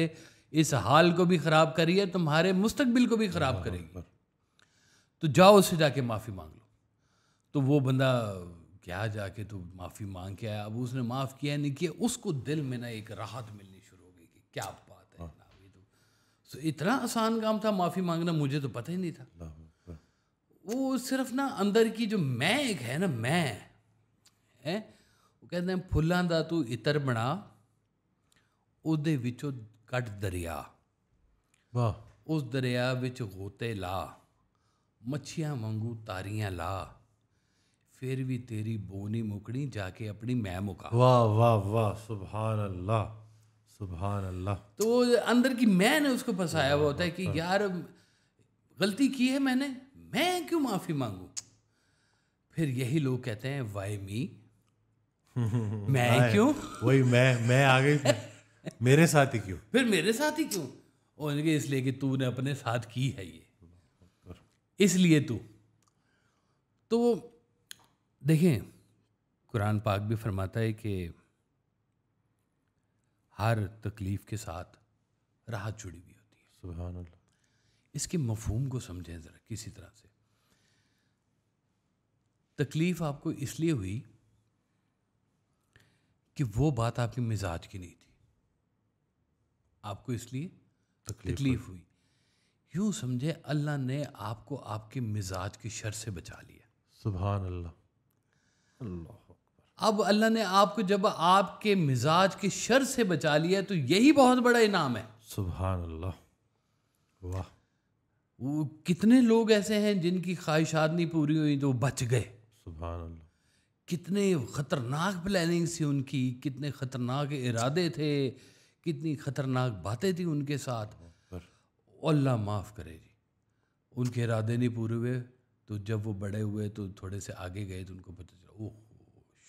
इस हाल को भी ख़राब करी है तुम्हारे मुस्तबिल को भी ख़राब करेगी तो जाओ उससे जाके माफ़ी मांग लो तो वो बंदा क्या जाके तो माफ़ी मांग के आया अब उसने माफ़ किया नहीं किया उसको दिल में ना एक राहत मिलनी शुरू हो गई कि क्या सो इतना आसान काम था माफ़ी मांगना मुझे तो पता ही नहीं था वो सिर्फ ना अंदर की जो मैं एक है ना मैं ਹੈ ਉਹ ਕਹਿੰਦੇ ਫੁੱਲਾਂ ਦਾ ਤੂੰ ਇਤਰ ਬਣਾ ਉਹਦੇ ਵਿੱਚੋਂ ਕੱਢ ਦਰਿਆ ਵਾਹ ਉਸ ਦਰਿਆ ਵਿੱਚ ਗੋਤੇ ਲਾ ਮੱਛੀਆਂ ਵਾਂਗੂ ਤਾਰੀਆਂ ਲਾ ਫਿਰ ਵੀ ਤੇਰੀ ਬੋਨੀ ਮੁਕਣੀ ਜਾ ਕੇ ਆਪਣੀ ਮੈਂ ਮੁਕਾ ਵਾਹ ਵਾਹ ਵਾਹ ਸੁਭਾਨ ਅੱਲਾਹ अल्लाह तो वो अंदर की मैं ने उसको फंसाया हुआ होता है कि यार गलती की है मैंने मैं क्यों माफ़ी मांगू फिर यही लोग कहते हैं वाई मी मैं क्यों वही मैं मैं आ गई मेरे साथ ही क्यों फिर मेरे साथ ही क्यों उनके इसलिए कि तूने अपने साथ की है ये इसलिए तू तो देखें कुरान पाक भी फरमाता है कि हर तकलीफ के साथ राहत जुड़ी हुई होती है सुबह इसके मफहूम को समझें ज़रा किसी तरह से तकलीफ़ आपको इसलिए हुई कि वो बात आपके मिजाज की नहीं थी आपको इसलिए तकलीफ, तकलीफ हुई यूँ समझे अल्लाह ने आपको आपके मिजाज की शर से बचा लिया सुबह अल्लाह अल्लाह अब अल्लाह ने आपको जब आपके मिजाज के शर से बचा लिया तो यही बहुत बड़ा इनाम है सुबह अल्लाह वाह वो कितने लोग ऐसे हैं जिनकी ख्वाहिशात नहीं पूरी हुई तो बच गए सुबह अल्लाह कितने ख़तरनाक प्लानिंग थी उनकी कितने ख़तरनाक इरादे थे कितनी ख़तरनाक बातें थी उनके साथ अल्लाह माफ़ करे जी उनके इरादे नहीं पूरे हुए तो जब वो बड़े हुए तो थोड़े से आगे गए तो उनको पता चला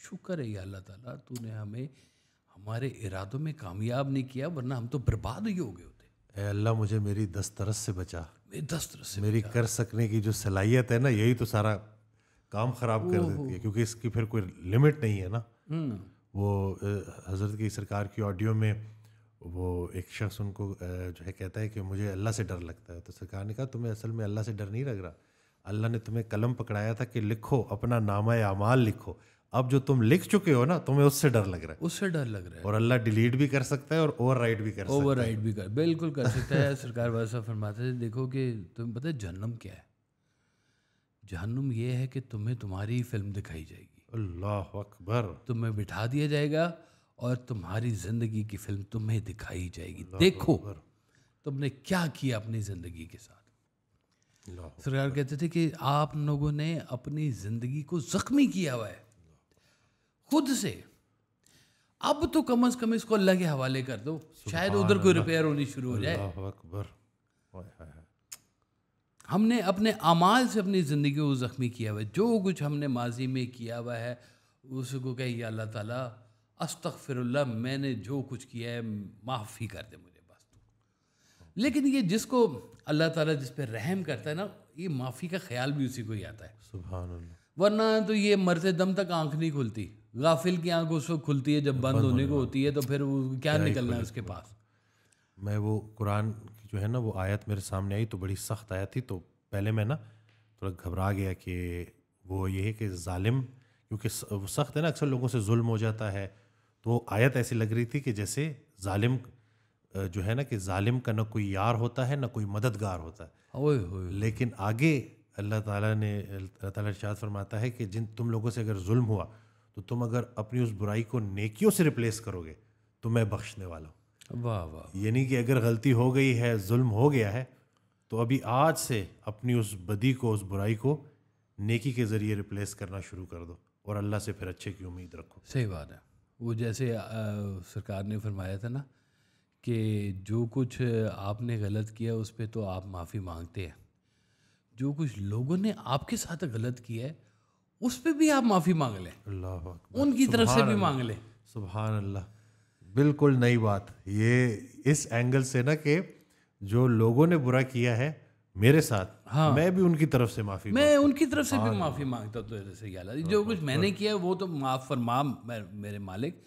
शुक्र है अल्लाह ताला तूने हमें हमारे इरादों में कामयाब नहीं किया वरना हम तो बर्बाद ही हो गए होते अल्लाह मुझे मेरी दस्तरस से बचा मेरी दस्तरस से मेरी कर सकने की जो सलाहियत है ना यही तो सारा काम ख़राब कर देती है क्योंकि इसकी फिर कोई लिमिट नहीं है ना हम्म। वो हज़रत की सरकार की ऑडियो में वो एक शख्स उनको जो है कहता है कि मुझे अल्लाह से डर लगता है तो सरकार ने कहा तुम्हें असल में अल्लाह से डर नहीं लग रहा अल्लाह ने तुम्हें कलम पकड़ाया था कि लिखो अपना नामा अमाल लिखो अब जो तुम लिख चुके हो ना तुम्हें उससे डर लग रहा है उससे डर लग रहा है और अल्लाह डिलीट भी कर सकता है और ओवर राइट भी कर सकता है ओवर राइट भी कर बिल्कुल कर सकता है सरकार वासा फरमाते थे देखो कि तुम्हें पता है जहन्नम क्या है जहन्नम ये है कि तुम्हें तुम्हारी फिल्म दिखाई जाएगी अल्लाह अकबर तुम्हें बिठा दिया जाएगा और तुम्हारी ज़िंदगी की फिल्म तुम्हें दिखाई जाएगी देखो तुमने क्या किया अपनी ज़िंदगी के साथ सरकार कहते थे कि आप लोगों ने अपनी ज़िंदगी को ज़ख्मी किया हुआ है खुद से अब तो कम से कम इसको अल्लाह के हवाले कर दो शायद उधर कोई रिपेयर होनी शुरू हो जाए अकबर हमने अपने अमाल से अपनी ज़िंदगी को ज़ख्मी किया हुआ है जो कुछ हमने माजी में किया हुआ है उसको कहे अल्लाह ताला अस्तगफिरुल्लाह मैंने जो कुछ किया है माफ़ी कर दे मुझे बस लेकिन ये जिसको अल्लाह ताला जिस पर रहम करता है ना ये माफ़ी का ख्याल भी उसी को ही आता है सुबह वरना तो ये मरते दम तक आंख नहीं खुलती गाफिल की आंख उस वक्त खुलती है जब बंद, बंद होने को होती है तो फिर क्या निकलना है उसके पास मैं वो कुरान की जो है ना वो आयत मेरे सामने आई तो बड़ी सख्त आयत थी तो पहले मैं ना थोड़ा घबरा गया कि वो ये है कि ालिम क्योंकि सख्त है ना अक्सर लोगों से जुल्म हो जाता है तो आयत ऐसी लग रही थी कि जैसे ालिम जो है ना कि ालिम का ना कोई यार होता है ना कोई मददगार होता है ओए ओए। लेकिन आगे अल्लाह ताला ने अल्लाह ताला शाद फरमाता है कि जिन तुम लोगों से अगर जुल्म हुआ तो तुम अगर अपनी उस बुराई को नेकियों से रिप्लेस करोगे तो मैं बख्शने वाला हूँ वाह वाह यानी कि अगर गलती हो गई है जुल्म हो गया है तो अभी आज से अपनी उस बदी को उस बुराई को नेकी के ज़रिए रिप्लेस करना शुरू कर दो और अल्लाह से फिर अच्छे की उम्मीद रखो सही बात है वो जैसे आ, सरकार ने फरमाया था ना कि जो कुछ आपने गलत किया उस पर तो आप माफ़ी मांगते हैं जो कुछ लोगों ने आपके साथ गलत किया है उस पर भी आप माफ़ी मांग लें अल्लाह उनकी तरफ से भी मांग लें सुबहान अल्लाह बिल्कुल नई बात ये इस एंगल से ना कि जो लोगों ने बुरा किया है मेरे साथ हाँ मैं भी उनकी तरफ से माफ़ी मैं उनकी तरफ से भी माफ़ी मांगता हूँ तेरे तो से यार जो कुछ मैंने किया वो तो माफ़ फरमा मेरे मालिक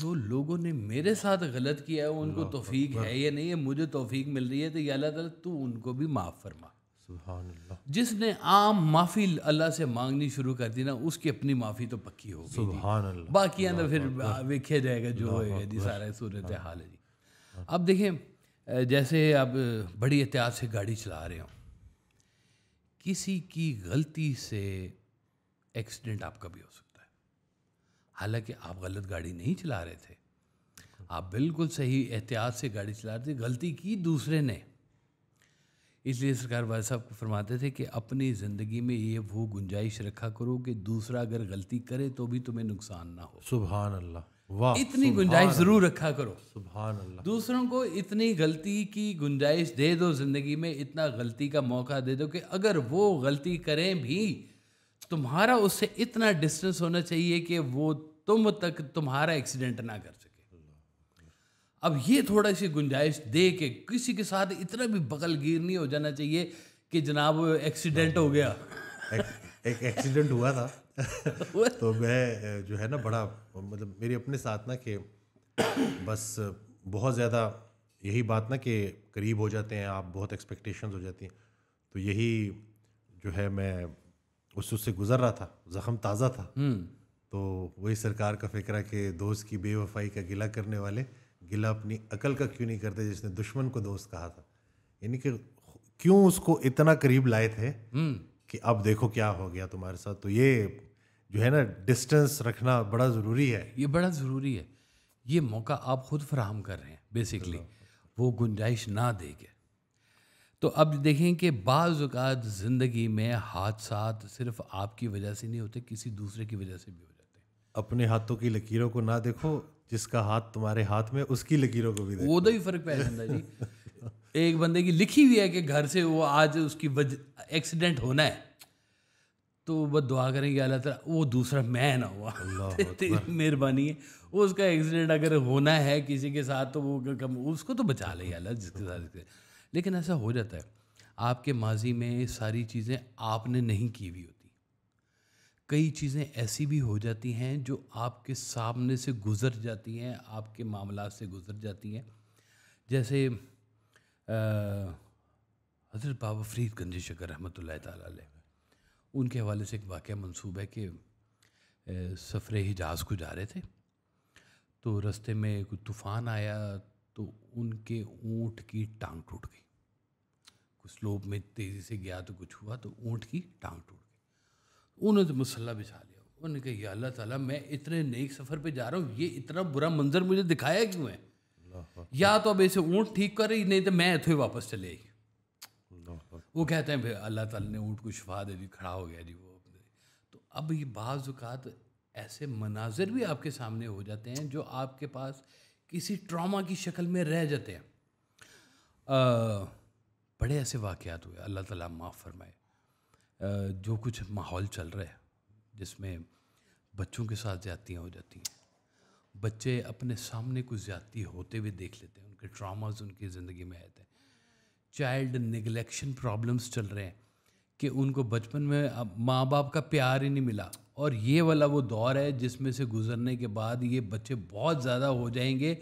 जो लोगों ने मेरे साथ गलत किया है उनको तोफीक है या नहीं है मुझे तोफीक मिल रही है तो ये अल्लाह तू उनको भी माफ़ फरमा जिसने आम माफ़ी अल्लाह से मांगनी शुरू कर दी ना उसकी अपनी माफ़ी तो पक्की हो गई बाकी अंदर फिर वेखे जाएगा जो होगा जी सारा सूरत हाँ। हाल है जी अब देखें जैसे आप बड़ी एहतियात से गाड़ी चला रहे हो किसी की गलती से एक्सीडेंट आपका भी हो सकता है हालांकि आप गलत गाड़ी नहीं चला रहे थे आप बिल्कुल सही एहतियात से गाड़ी चला रहे थे गलती की दूसरे ने इसलिए सरकार भाई साहब फरमाते थे कि अपनी ज़िंदगी में ये वो गुंजाइश रखा करो कि दूसरा अगर गलती करे तो भी तुम्हें नुकसान ना हो सुबहान अल्लाह वाह इतनी गुंजाइश ज़रूर रखा करो सुबहान अल्लाह दूसरों को इतनी गलती की गुंजाइश दे दो ज़िंदगी में इतना गलती का मौका दे दो कि अगर वो गलती करें भी तुम्हारा उससे इतना डिस्टेंस होना चाहिए कि वो तुम तक तुम्हारा एक्सीडेंट ना कर अब ये थोड़ा सी गुंजाइश दे के किसी के साथ इतना भी गिर नहीं हो जाना चाहिए कि जनाब एक्सीडेंट हो गया एक, एक्सीडेंट हुआ था तो मैं जो है ना बड़ा मतलब मेरे अपने साथ ना कि बस बहुत ज़्यादा यही बात ना कि करीब हो जाते हैं आप बहुत एक्सपेक्टेशंस हो जाती हैं तो यही जो है मैं उस उससे गुजर रहा था ज़ख़म ताज़ा था हम्म। तो वही सरकार का फिक्र कि दोस्त की बेवफाई का गिला करने वाले गिला अपनी अकल का क्यों नहीं करते जिसने दुश्मन को दोस्त कहा था यानी कि क्यों उसको इतना करीब लाए थे हम्म। कि अब देखो क्या हो गया तुम्हारे साथ तो ये जो है ना डिस्टेंस रखना बड़ा ज़रूरी है ये बड़ा ज़रूरी है ये मौका आप खुद फ्राहम कर रहे हैं बेसिकली वो गुंजाइश ना दे के तो अब देखें कि बाज़ात ज़िंदगी में हादसा सिर्फ आपकी वजह से नहीं होते किसी दूसरे की वजह से भी हो जाते हैं अपने हाथों की लकीरों को ना देखो जिसका हाथ तुम्हारे हाथ में उसकी लकीरों को भी वो तो ही फर्क पै जाता जी एक बंदे की लिखी हुई है कि घर से वो आज उसकी वज एक्सीडेंट होना है तो बस दुआ करेंगे अल्लाह तला वो दूसरा मैं ना हुआ मेहरबानी है वो उसका एक्सीडेंट अगर होना है किसी के साथ तो वो कम उसको तो बचा ले अल्लाह जिसके साथ लेकिन ऐसा हो जाता है आपके माजी में सारी चीज़ें आपने नहीं की हुई होती कई चीज़ें ऐसी भी हो जाती हैं जो आपके सामने से गुज़र जाती हैं आपके मामला से गुज़र जाती हैं जैसे हज़रत बाबा फरीद गंजी शकर रहमत ताल उनके हवाले से एक वाक़ मनसूब है कि सफ़र हिजाज को जा रहे थे तो रस्ते में कोई तूफ़ान आया तो उनके ऊँट की टांग टूट गई कुछ स्लोप में तेज़ी से गया तो कुछ हुआ तो ऊँट की टांग टूट उन्होंने तो मुसल्ला बिछा लिया उन्होंने कहा या अल्लाह ताला मैं इतने नेक सफ़र पे जा रहा हूँ ये इतना बुरा मंजर मुझे दिखाया क्यों है या तो अब ऐसे ऊँट ठीक कर रही नहीं तो मैं ही वापस चले आई वो कहते हैं भाई अल्लाह ताला ने ऊँट को शफा दे दी खड़ा हो गया जी वो तो अब ये बाज़ात ऐसे मनाजिर भी आपके सामने हो जाते हैं जो आपके पास किसी ट्रामा की शक्ल में रह जाते हैं आ, बड़े ऐसे वाक़ हुए अल्लाह ताला माफ़ फरमाए जो कुछ माहौल चल रहा है जिसमें बच्चों के साथ ज़्यादतियाँ हो जाती हैं बच्चे अपने सामने कुछ ज़्यादती होते हुए देख लेते हैं उनके ट्रामाज उनकी ज़िंदगी में आते हैं चाइल्ड निगलेक्शन प्रॉब्लम्स चल रहे हैं कि उनको बचपन में माँ बाप का प्यार ही नहीं मिला और ये वाला वो दौर है जिसमें से गुजरने के बाद ये बच्चे बहुत ज़्यादा हो जाएंगे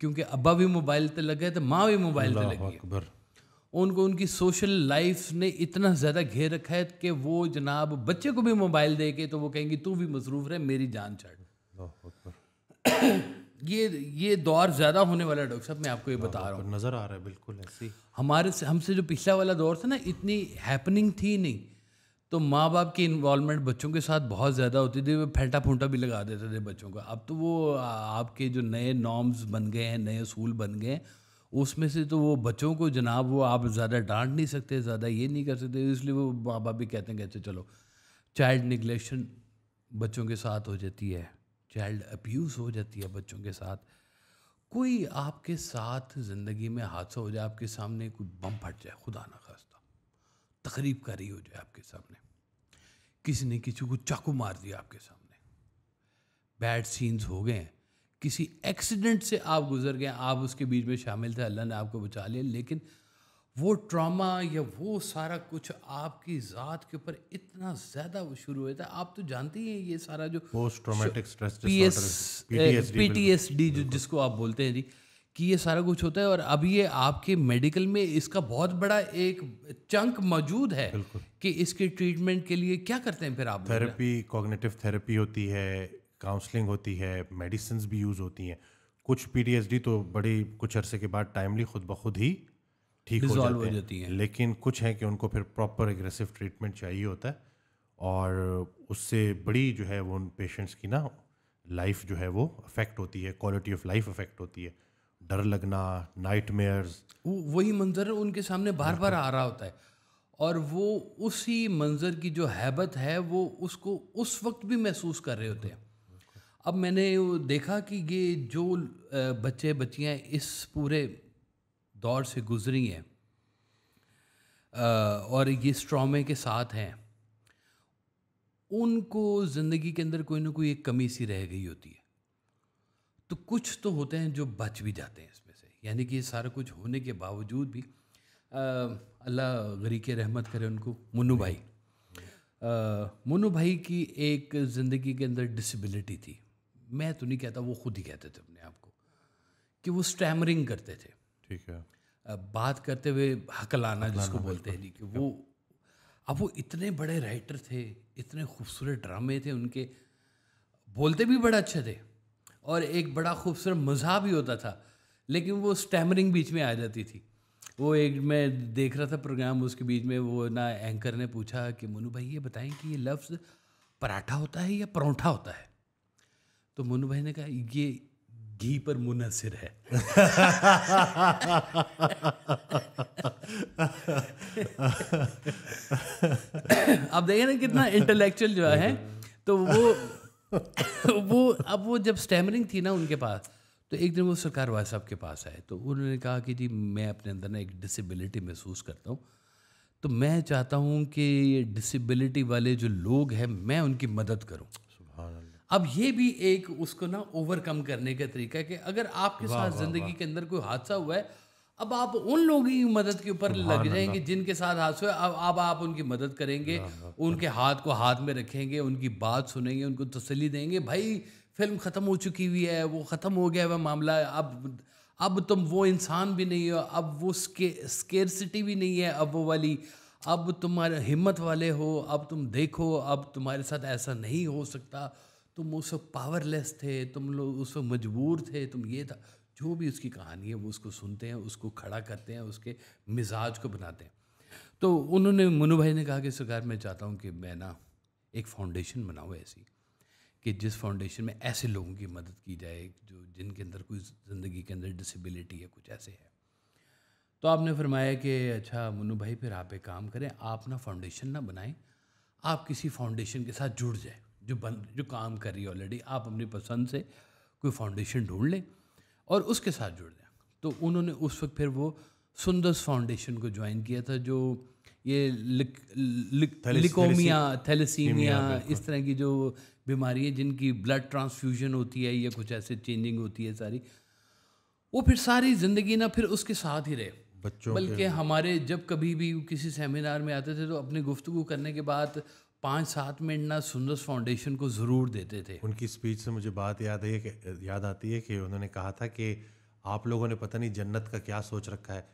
क्योंकि अब्बा भी मोबाइल पर लग गए तो माँ भी मोबाइल लग लगी उनको उनकी सोशल लाइफ ने इतना ज़्यादा घेर रखा है कि वो जनाब बच्चे को भी मोबाइल दे के तो वो कहेंगे तू भी मसरूफ़ रहे मेरी जान चढ़ ये ये दौर ज़्यादा होने वाला है डॉक्टर साहब मैं आपको ये बता रहा हूँ नज़र आ रहा है बिल्कुल ऐसी हमारे से हमसे जो पिछला वाला दौर था ना इतनी हैपनिंग थी नहीं तो माँ बाप की इन्वॉलमेंट बच्चों के साथ बहुत ज़्यादा होती थी वो फेंटा फूंटा भी लगा देते थे बच्चों का अब तो वो आपके जो नए नॉर्म्स बन गए हैं नए असूल बन गए हैं उसमें से तो वो बच्चों को जनाब वो आप ज़्यादा डांट नहीं सकते ज़्यादा ये नहीं कर सकते इसलिए वो माँ बाप भी कहते हैं कहते अच्छा चलो चाइल्ड निगलेक्शन बच्चों के साथ हो जाती है चाइल्ड अप्यूज़ हो जाती है बच्चों के साथ कोई आपके साथ ज़िंदगी में हादसा हो जाए आपके सामने कोई बम फट जाए खुदा ना खास्ता तकरीब कारी हो जाए आपके सामने किसी ने किसी को चाकू मार दिया आपके सामने बैड सीन्स हो गए हैं किसी एक्सीडेंट से आप गुजर गए आप उसके बीच में शामिल थे अल्लाह ने आपको बचा लिया लेकिन वो ट्रॉमा या वो सारा कुछ आपकी ज़ात के ऊपर इतना ज़्यादा शुरू हुआ था आप तो जानते ही हैं ये सारा जो post traumatic stress S D जो जिसको आप बोलते हैं जी कि ये सारा कुछ होता है और अब ये आपके मेडिकल में इसका बहुत बड़ा एक चंक मौजूद है कि इसके ट्रीटमेंट के लिए क्या करते हैं फिर आप थेरेपी कॉग्निटिव थेरेपी होती है काउंसलिंग होती है मेडिसिन भी यूज़ होती हैं कुछ पी तो बड़ी कुछ अरसे के बाद टाइमली खुद ब खुद ही ठीक हो जाते हैं जाती है। लेकिन कुछ हैं कि उनको फिर प्रॉपर एग्रेसिव ट्रीटमेंट चाहिए होता है और उससे बड़ी जो है वो उन पेशेंट्स की ना लाइफ जो है वो अफेक्ट होती है क्वालिटी ऑफ लाइफ अफेक्ट होती है डर लगना नाइट वही मंजर उनके सामने बार बार आ रहा होता है और वो उसी मंजर की जो हैबत है वो उसको उस वक्त भी महसूस कर रहे होते हैं अब मैंने देखा कि ये जो बच्चे बच्चियाँ इस पूरे दौर से गुजरी हैं और ये स्ट्रॉमे के साथ हैं उनको ज़िंदगी के अंदर कोई ना कोई एक कमी सी रह गई होती है तो कुछ तो होते हैं जो बच भी जाते हैं इसमें से यानी कि ये सारा कुछ होने के बावजूद भी अल्लाह गरी के रहमत करे उनको मुन्नू भाई मुन्नू भाई की एक ज़िंदगी के अंदर डिसेबिलिटी थी मैं तो नहीं कहता वो खुद ही कहते थे अपने आप को कि वो स्टैमरिंग करते थे ठीक है बात करते हुए हकलाना जिसको बोलते हैं कि वो अब वो इतने बड़े राइटर थे इतने खूबसूरत ड्रामे थे उनके बोलते भी बड़ा अच्छे थे और एक बड़ा खूबसूरत मज़ा भी होता था लेकिन वो स्टैमरिंग बीच में आ जाती थी वो एक मैं देख रहा था प्रोग्राम उसके बीच में वो ना एंकर ने पूछा कि मोनू भाई ये बताएं कि ये लफ्ज़ पराठा होता है या परौंठा होता है तो मोनू भाई ने कहा ये घी पर मुनसर है आप देखिए ना कितना इंटेलेक्चुअल जो है तो वो वो अब वो जब स्टैमरिंग थी ना उनके पास तो एक दिन वो सरकार वाल साहब के पास आए तो उन्होंने कहा कि जी मैं अपने अंदर ना एक डिसेबिलिटी महसूस करता हूँ तो मैं चाहता हूँ कि ये डिसेबिलिटी वाले जो लोग हैं मैं उनकी मदद करूँ अब ये भी एक उसको ना ओवरकम करने का तरीका है कि अगर आपके साथ जिंदगी के अंदर कोई हादसा हुआ है अब आप उन लोगों की मदद के ऊपर लग जाएंगे जिनके साथ हादसा हुआ अब अब आप उनकी मदद करेंगे उनके हाथ को हाथ में रखेंगे उनकी बात सुनेंगे उनको तसली देंगे भाई फिल्म ख़त्म हो चुकी हुई है वो ख़त्म हो गया वह मामला अब अब तुम वो इंसान भी नहीं हो अब वो स्के स्केरसिटी भी नहीं है अब वो वाली अब तुम्हारे हिम्मत वाले हो अब तुम देखो अब तुम्हारे साथ ऐसा नहीं हो सकता तुम उस वक्त पावरलेस थे तुम लोग उस वक्त मजबूर थे तुम ये था जो भी उसकी कहानी है वो उसको सुनते हैं उसको खड़ा करते हैं उसके मिजाज को बनाते हैं तो उन्होंने मनु भाई ने कहा कि सरकार मैं चाहता हूँ कि मैं ना एक फाउंडेशन बनाऊँ ऐसी कि जिस फाउंडेशन में ऐसे लोगों की मदद की जाए जो जिनके अंदर कोई ज़िंदगी के अंदर डिसेबिलिटी है कुछ ऐसे है तो आपने फरमाया कि अच्छा मनु भाई फिर आप एक काम करें आप ना फाउंडेशन ना बनाएं आप किसी फाउंडेशन के साथ जुड़ जाएं जो बन जो काम कर रही है ऑलरेडी आप अपनी पसंद से कोई फाउंडेशन ढूंढ लें और उसके साथ जुड़ जाए तो उन्होंने उस वक्त फिर वो सुंदर फाउंडेशन को ज्वाइन किया था जो ये लिक, लिक, लिकोमिया थैलेसीमिया इस तरह की जो बीमारी है जिनकी ब्लड ट्रांसफ्यूजन होती है या कुछ ऐसे चेंजिंग होती है सारी वो फिर सारी ज़िंदगी ना फिर उसके साथ ही रहे बच्चों बल्कि हमारे जब कभी भी किसी सेमिनार में आते थे तो अपनी गुफ्तु करने के बाद पाँच सात मिनट ना सुंदर फाउंडेशन को ज़रूर देते थे उनकी स्पीच से मुझे बात याद है याद आती है कि उन्होंने कहा था कि आप लोगों ने पता नहीं जन्नत का क्या सोच रखा है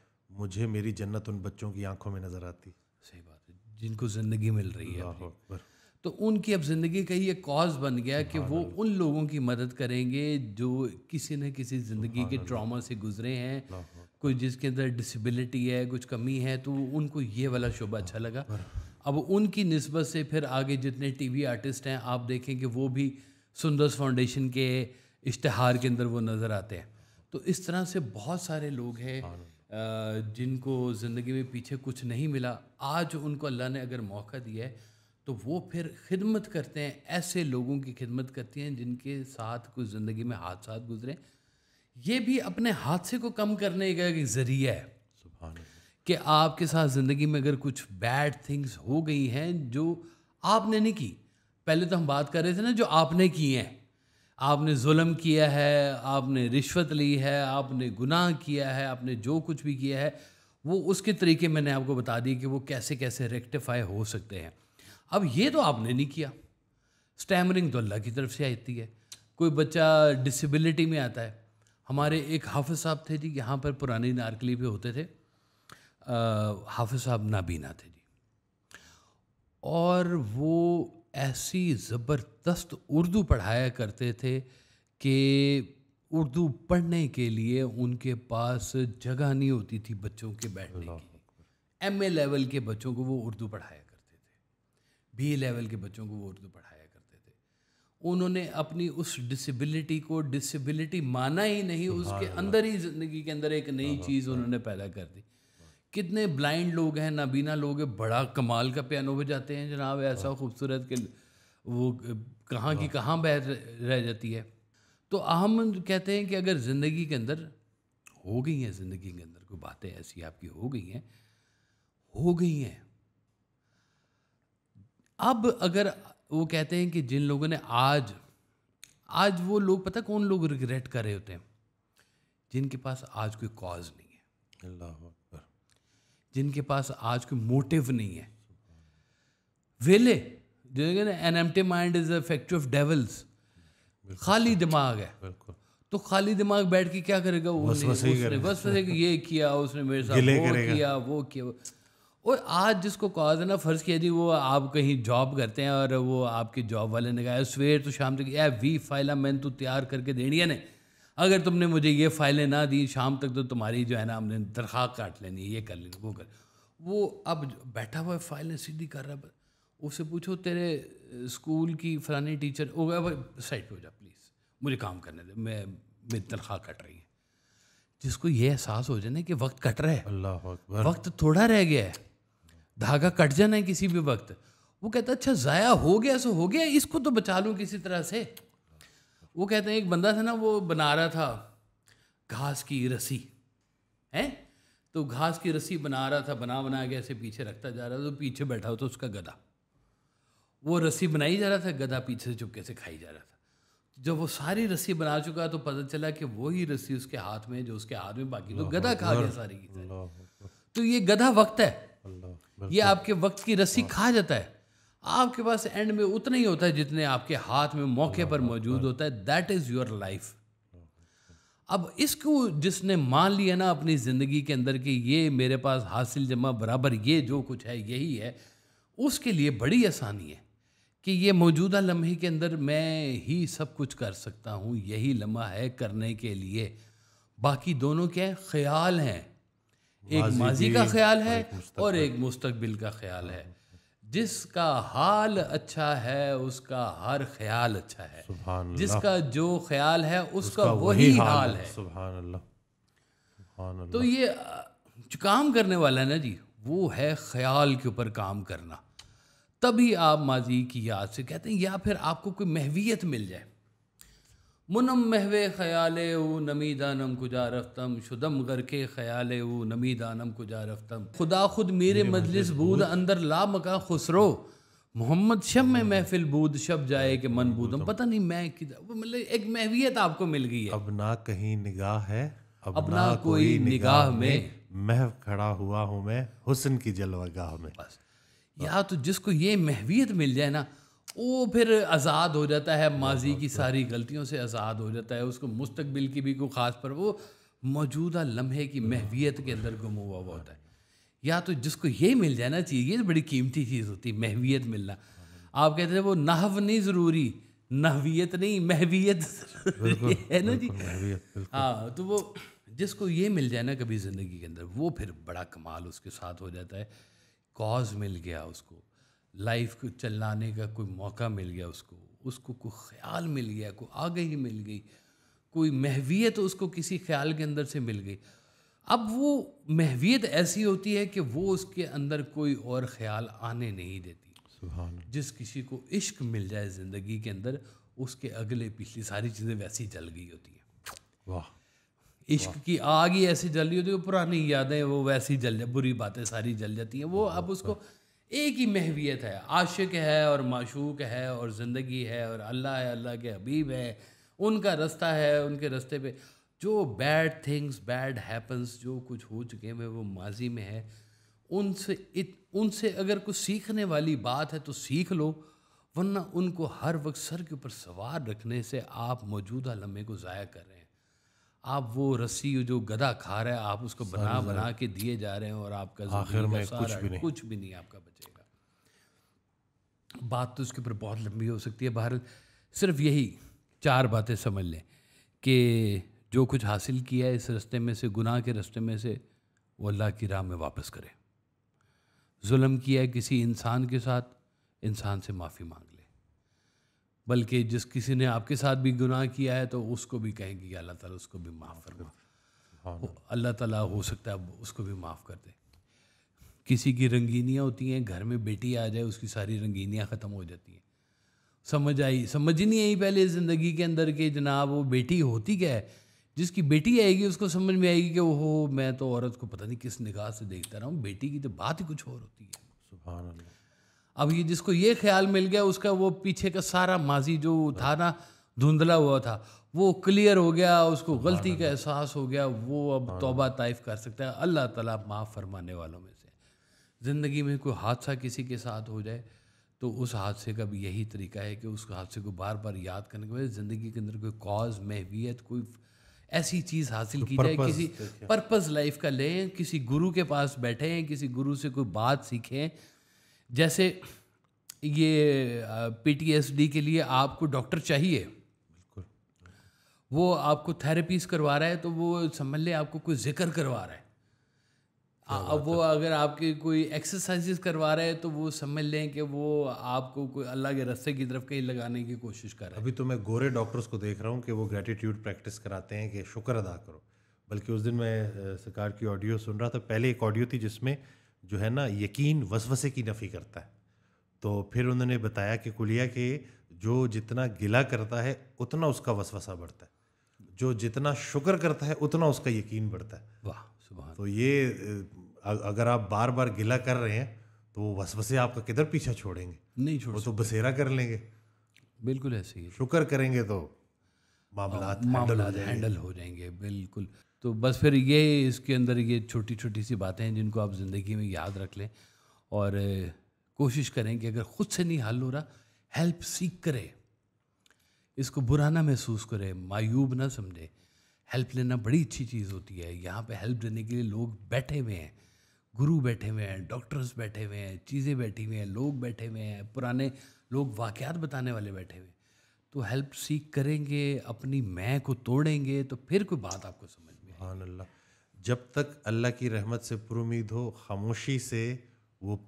मुझे मेरी जन्नत उन बच्चों की आंखों में नज़र आती सही बात है जिनको ज़िंदगी मिल रही है तो उनकी अब ज़िंदगी का ही एक कॉज बन गया कि वो उन लोगों की मदद करेंगे जो किसी न किसी ज़िंदगी के ट्रॉमा से गुजरे हैं कोई जिसके अंदर डिसेबिलिटी है कुछ कमी है तो उनको ये वाला शोभा अच्छा लगा अब उनकी नस्बत से फिर आगे जितने टीवी आर्टिस्ट हैं आप देखें कि वो भी सुंदर फाउंडेशन के इश्तहार के अंदर वो नज़र आते हैं तो इस तरह से बहुत सारे लोग हैं हाँ। जिनको ज़िंदगी में पीछे कुछ नहीं मिला आज उनको अल्लाह ने अगर मौका दिया है तो वो फिर खिदमत करते हैं ऐसे लोगों की खिदमत करती हैं जिनके साथ कुछ ज़िंदगी में हादसा गुजरे ये भी अपने हादसे को कम करने का एक ज़रिया है कि आपके साथ ज़िंदगी में अगर कुछ बैड थिंग्स हो गई हैं जो आपने नहीं की पहले तो हम बात कर रहे थे ना जो आपने किए हैं आपने जुल्म किया है आपने रिश्वत ली है आपने गुनाह किया है आपने जो कुछ भी किया है वो उसके तरीके मैंने आपको बता दिए कि वो कैसे कैसे रेक्टिफाई हो सकते हैं अब ये तो आपने नहीं किया स्टैमरिंग तो अल्लाह की तरफ से आती है कोई बच्चा डिसेबिलिटी में आता है हमारे एक हाफिज साहब थे जी यहाँ पर पुरानी नारकली पे होते थे हाफिज़ साहब नाबीना थे जी और वो ऐसी ज़बरदस्त उर्दू पढ़ाया करते थे कि उर्दू पढ़ने के लिए उनके पास जगह नहीं होती थी बच्चों के बैठने की एम ए लेवल के बच्चों को वो उर्दू पढ़ाया करते थे बी लेवल के बच्चों को वो उर्दू पढ़ाया करते थे उन्होंने अपनी उस डिसेबिलिटी को डिसेबिलिटी माना ही नहीं उसके अंदर ही ज़िंदगी के अंदर एक नई चीज़ उन्होंने पैदा कर दी कितने ब्लाइंड लोग हैं नाबीना लोग हैं बड़ा कमाल का पियानो बजाते हैं जनाब ऐसा खूबसूरत कि वो कहाँ की कहाँ बह रह जाती है तो हम कहते हैं कि अगर ज़िंदगी के अंदर हो गई हैं ज़िंदगी के अंदर कोई बातें ऐसी आपकी हो गई हैं हो गई हैं अब अगर वो कहते हैं कि जिन लोगों ने आज आज वो लोग पता कौन लोग रिग्रेट कर रहे होते हैं जिनके पास आज कोई कॉज नहीं है अल्लाह जिनके पास आज कोई मोटिव नहीं है वेले जो an empty mind is a factory of devils खाली दिमाग है तो खाली दिमाग बैठ के क्या करेगा वो बस बस उसने बस वसे ये किया उसने मेरे साथ वो किया वो किया और आज जिसको कहा है ना फ़र्ज़ किया जी वो आप कहीं जॉब करते हैं और वो आपके जॉब वाले ने कहा सवेर तो शाम तक ए वी फाइला मैंने तो तैयार करके देनी है ना अगर तुमने मुझे ये फाइलें ना दी शाम तक तो तुम्हारी जो है ना हमने तनख्वाह काट लेनी ये कर लेनी वो कर वो अब बैठा हुआ फाइलें सीधी कर रहा है उससे पूछो तेरे स्कूल की फलानी टीचर हो गया भाई साइड पर हो जा प्लीज़ मुझे काम करने दे मैं मेरी तनख्वाह कट रही है जिसको ये एहसास हो जाए ना कि वक्त कट रहा है अल्लाह वक्त थोड़ा रह गया है धागा कट जाना है किसी भी वक्त वो कहता अच्छा ज़ाया हो गया सो हो गया इसको तो बचा लूँ किसी तरह से वो कहते हैं एक बंदा था ना वो बना रहा था घास की रस्सी हैं तो घास की रस्सी बना रहा था बना बना के ऐसे पीछे रखता जा रहा था तो पीछे बैठा होता तो उसका गधा वो रस्सी बनाई जा रहा था गधा पीछे से चुपके से खाई जा रहा था जब वो सारी रस्सी बना चुका तो पता चला कि वही रस्सी उसके हाथ में जो उसके हाथ में बाकी तो गधा खा गया सारी की सारी तो ये गधा वक्त है ये आपके वक्त की रस्सी हाँ। खा जाता है आपके पास एंड में उतना ही होता है जितने आपके हाथ में मौके पर मौजूद होता है दैट इज़ योर लाइफ अब इसको जिसने मान लिया ना अपनी ज़िंदगी के अंदर कि ये मेरे पास हासिल जमा बराबर ये जो कुछ है यही है उसके लिए बड़ी आसानी है कि ये मौजूदा लम्हे के अंदर मैं ही सब कुछ कर सकता हूँ यही लम्हा है करने के लिए बाकी दोनों क्या ख्याल हैं एक माजी का ख्याल है और एक मुस्तकबिल का ख्याल है जिसका हाल अच्छा है उसका हर ख्याल अच्छा है जिसका जो ख्याल है उसका, उसका वही, वही हाल है सुभान अल्लाह तो ये जो काम करने वाला है ना जी वो है ख्याल के ऊपर काम करना तभी आप माजी की याद से कहते हैं या फिर आपको कोई महवियत मिल जाए मुनम महवे ख्याल ऊ नमीदानम कुजा रफ्तम शुदम गर के ख्याल ऊ नमीदानम कुजा रफ्तम खुदा खुद मेरे मजलिस बूद अंदर ला मका खुसरो मोहम्मद शब में महफिल बूद शब जाए के मन बूदम पता नहीं मैं मतलब एक महवियत आपको मिल गई है अब ना कहीं निगाह है अब, अब ना, ना कोई निगाह में महव खड़ा हुआ हूँ मैं हुसन की जलवागाह में बस या तो जिसको ये महवियत मिल जाए ना वो फिर आज़ाद हो जाता है माजी की सारी गलतियों से आज़ाद हो जाता है उसको मुस्तबिल की भी कोई ख़ास पर वो मौजूदा लम्हे की महवियत के अंदर गुम हुआ हुआ होता है या तो जिसको ये मिल जाना चाहिए ये बड़ी कीमती चीज़ होती है महवियत मिलना आप कहते हैं वो नहव नहीं ज़रूरी नहवियत नहीं महवियत है ना जी हाँ तो वो जिसको ये मिल जाए ना कभी ज़िंदगी के अंदर वो फिर बड़ा कमाल उसके साथ हो जाता है कॉज मिल गया उसको लाइफ को चलाने का कोई मौका मिल गया उसको उसको कोई ख्याल मिल गया कोई आगही मिल गई कोई महवियत उसको किसी ख्याल के अंदर से मिल गई अब वो महवियत ऐसी होती है कि वो उसके अंदर कोई और ख्याल आने नहीं देती जिस किसी को इश्क मिल जाए ज़िंदगी के अंदर उसके अगले पिछली सारी चीज़ें वैसी जल गई होती हैं वाह इश्क की आग ही ऐसी जल रही होती है पुरानी यादें वो वैसी जल जा बुरी बातें सारी जल जाती हैं वो अब उसको एक ही महवियत है आशिक है और माशूक है और ज़िंदगी है और अल्लाह है अल्लाह के हबीब है उनका रास्ता है उनके रास्ते पे जो बैड थिंग्स बैड हैपन्स जो कुछ हो चुके हैं वो माजी में है उनसे इत उनसे अगर कुछ सीखने वाली बात है तो सीख लो वरना उनको हर वक्त सर के ऊपर सवार रखने से आप मौजूदा लम्हे को ज़ाया कर रहे हैं आप वो रस्सी जो गधा खा रहा है आप उसको बना बना के दिए जा रहे हैं और आपका आखिर में कुछ भी नहीं कुछ भी नहीं आपका बचेगा बात तो उसके ऊपर बहुत लंबी हो सकती है बाहर सिर्फ यही चार बातें समझ लें कि जो कुछ हासिल किया है इस रस्ते में से गुनाह के रस्ते में से वो अल्लाह की राह में वापस करें जुल्म किया है किसी इंसान के साथ इंसान से माफ़ी मांग बल्कि जिस किसी ने आपके साथ भी गुनाह किया है तो उसको भी कहेंगे कि अल्लाह ताला उसको भी माफ़ फरमा अल्लाह ताला हो सकता है उसको भी माफ़ कर दे किसी की रंगीनियाँ होती हैं घर में बेटी आ जाए उसकी सारी रंगीनियाँ ख़त्म हो जाती हैं समझ आई समझ ही नहीं आई पहले ज़िंदगी के अंदर के जनाब वो बेटी होती क्या है जिसकी बेटी आएगी उसको समझ में आएगी कि हो मैं तो औरत को पता नहीं किस निगाह से देखता रहा हूँ बेटी की तो बात ही कुछ और होती है सुबह अब ये जिसको ये ख्याल मिल गया उसका वो पीछे का सारा माजी जो था ना धुंधला हुआ था वो क्लियर हो गया उसको गलती का एहसास हो गया वो अब हाँ। तोबा ताइफ कर सकता है अल्लाह ताला माफ़ फरमाने वालों में से ज़िंदगी में कोई हादसा किसी के साथ हो जाए तो उस हादसे का भी यही तरीका है कि उस हादसे को बार बार याद करने के बाद ज़िंदगी के अंदर कोई कॉज महवियत कोई ऐसी चीज़ हासिल तो की जाए किसी पर्पज़ लाइफ का लें किसी गुरु के पास बैठें किसी गुरु से कोई बात सीखें जैसे ये पीटीएसडी के लिए आपको डॉक्टर चाहिए वो आपको थेरेपीज करवा रहा है तो वो समझ ले आपको कोई जिक्र करवा रहा है अब वो अगर आपके कोई एक्सरसाइजेस करवा रहे हैं तो वो समझ लें कि वो आपको कोई अल्लाह के रस्ते की तरफ कहीं लगाने की कोशिश कर रहा है अभी तो मैं गोरे डॉक्टर्स को देख रहा हूँ कि वो ग्रेटिट्यूड प्रैक्टिस कराते हैं कि शुक्र अदा करो बल्कि उस दिन मैं सरकार की ऑडियो सुन रहा था पहले एक ऑडियो थी जिसमें जो है ना यकीन वसवसे की नफ़ी करता है तो फिर उन्होंने बताया कि कुलिया के जो जितना गिला करता है उतना उसका वसवसा बढ़ता है जो जितना शुक्र करता है उतना उसका यकीन बढ़ता है वाह सुबह तो ये अगर आप बार बार गिला कर रहे हैं तो वो वसवसे आपका किधर पीछा छोड़ेंगे नहीं छोड़ वो तो बसेरा कर लेंगे बिल्कुल ऐसे ही शुक्र करेंगे तो मामला हैंडल हो जाएंगे बिल्कुल तो बस फिर ये इसके अंदर ये छोटी छोटी सी बातें हैं जिनको आप ज़िंदगी में याद रख लें और कोशिश करें कि अगर खुद से नहीं हल हो रहा हेल्प सीख करें इसको बुरा ना महसूस करें मायूब ना समझे हेल्प लेना बड़ी अच्छी चीज़ होती है यहाँ पे हेल्प देने के लिए लोग बैठे हुए हैं गुरु बैठे हुए हैं डॉक्टर्स बैठे हुए हैं चीज़ें बैठी हुई हैं लोग बैठे हुए हैं पुराने लोग वाक़ात बताने वाले बैठे हुए हैं तो हेल्प सीख करेंगे अपनी मैं को तोड़ेंगे तो फिर कोई बात आपको समझ सुबहान अल्लाह जब तक अल्लाह की रहमत से पुरुद हो खामोशी से वो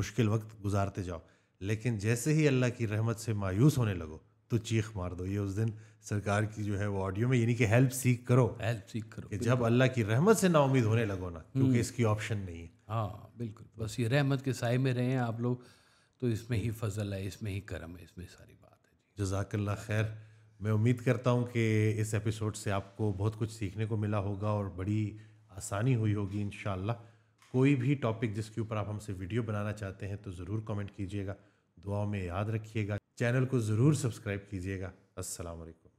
मुश्किल वक्त गुजारते जाओ लेकिन जैसे ही अल्लाह की रहमत से मायूस होने लगो तो चीख मार दो ये उस दिन सरकार की जो है वो ऑडियो में यानी कि हेल्प सीख करो हेल्प सीख करो कि जब अल्लाह की रहमत से ना उम्मीद होने लगो ना हम्म। क्योंकि इसकी ऑप्शन नहीं है हाँ बिल्कुल बस ये रहमत के साय में रहें आप लोग तो इसमें ही फजल है इसमें ही करम है इसमें सारी बात है जजाकल्ला खैर मैं उम्मीद करता हूँ कि इस एपिसोड से आपको बहुत कुछ सीखने को मिला होगा और बड़ी आसानी हुई होगी इन कोई भी टॉपिक जिसके ऊपर आप हमसे वीडियो बनाना चाहते हैं तो ज़रूर कमेंट कीजिएगा दुआओं में याद रखिएगा चैनल को ज़रूर सब्सक्राइब कीजिएगा असलकम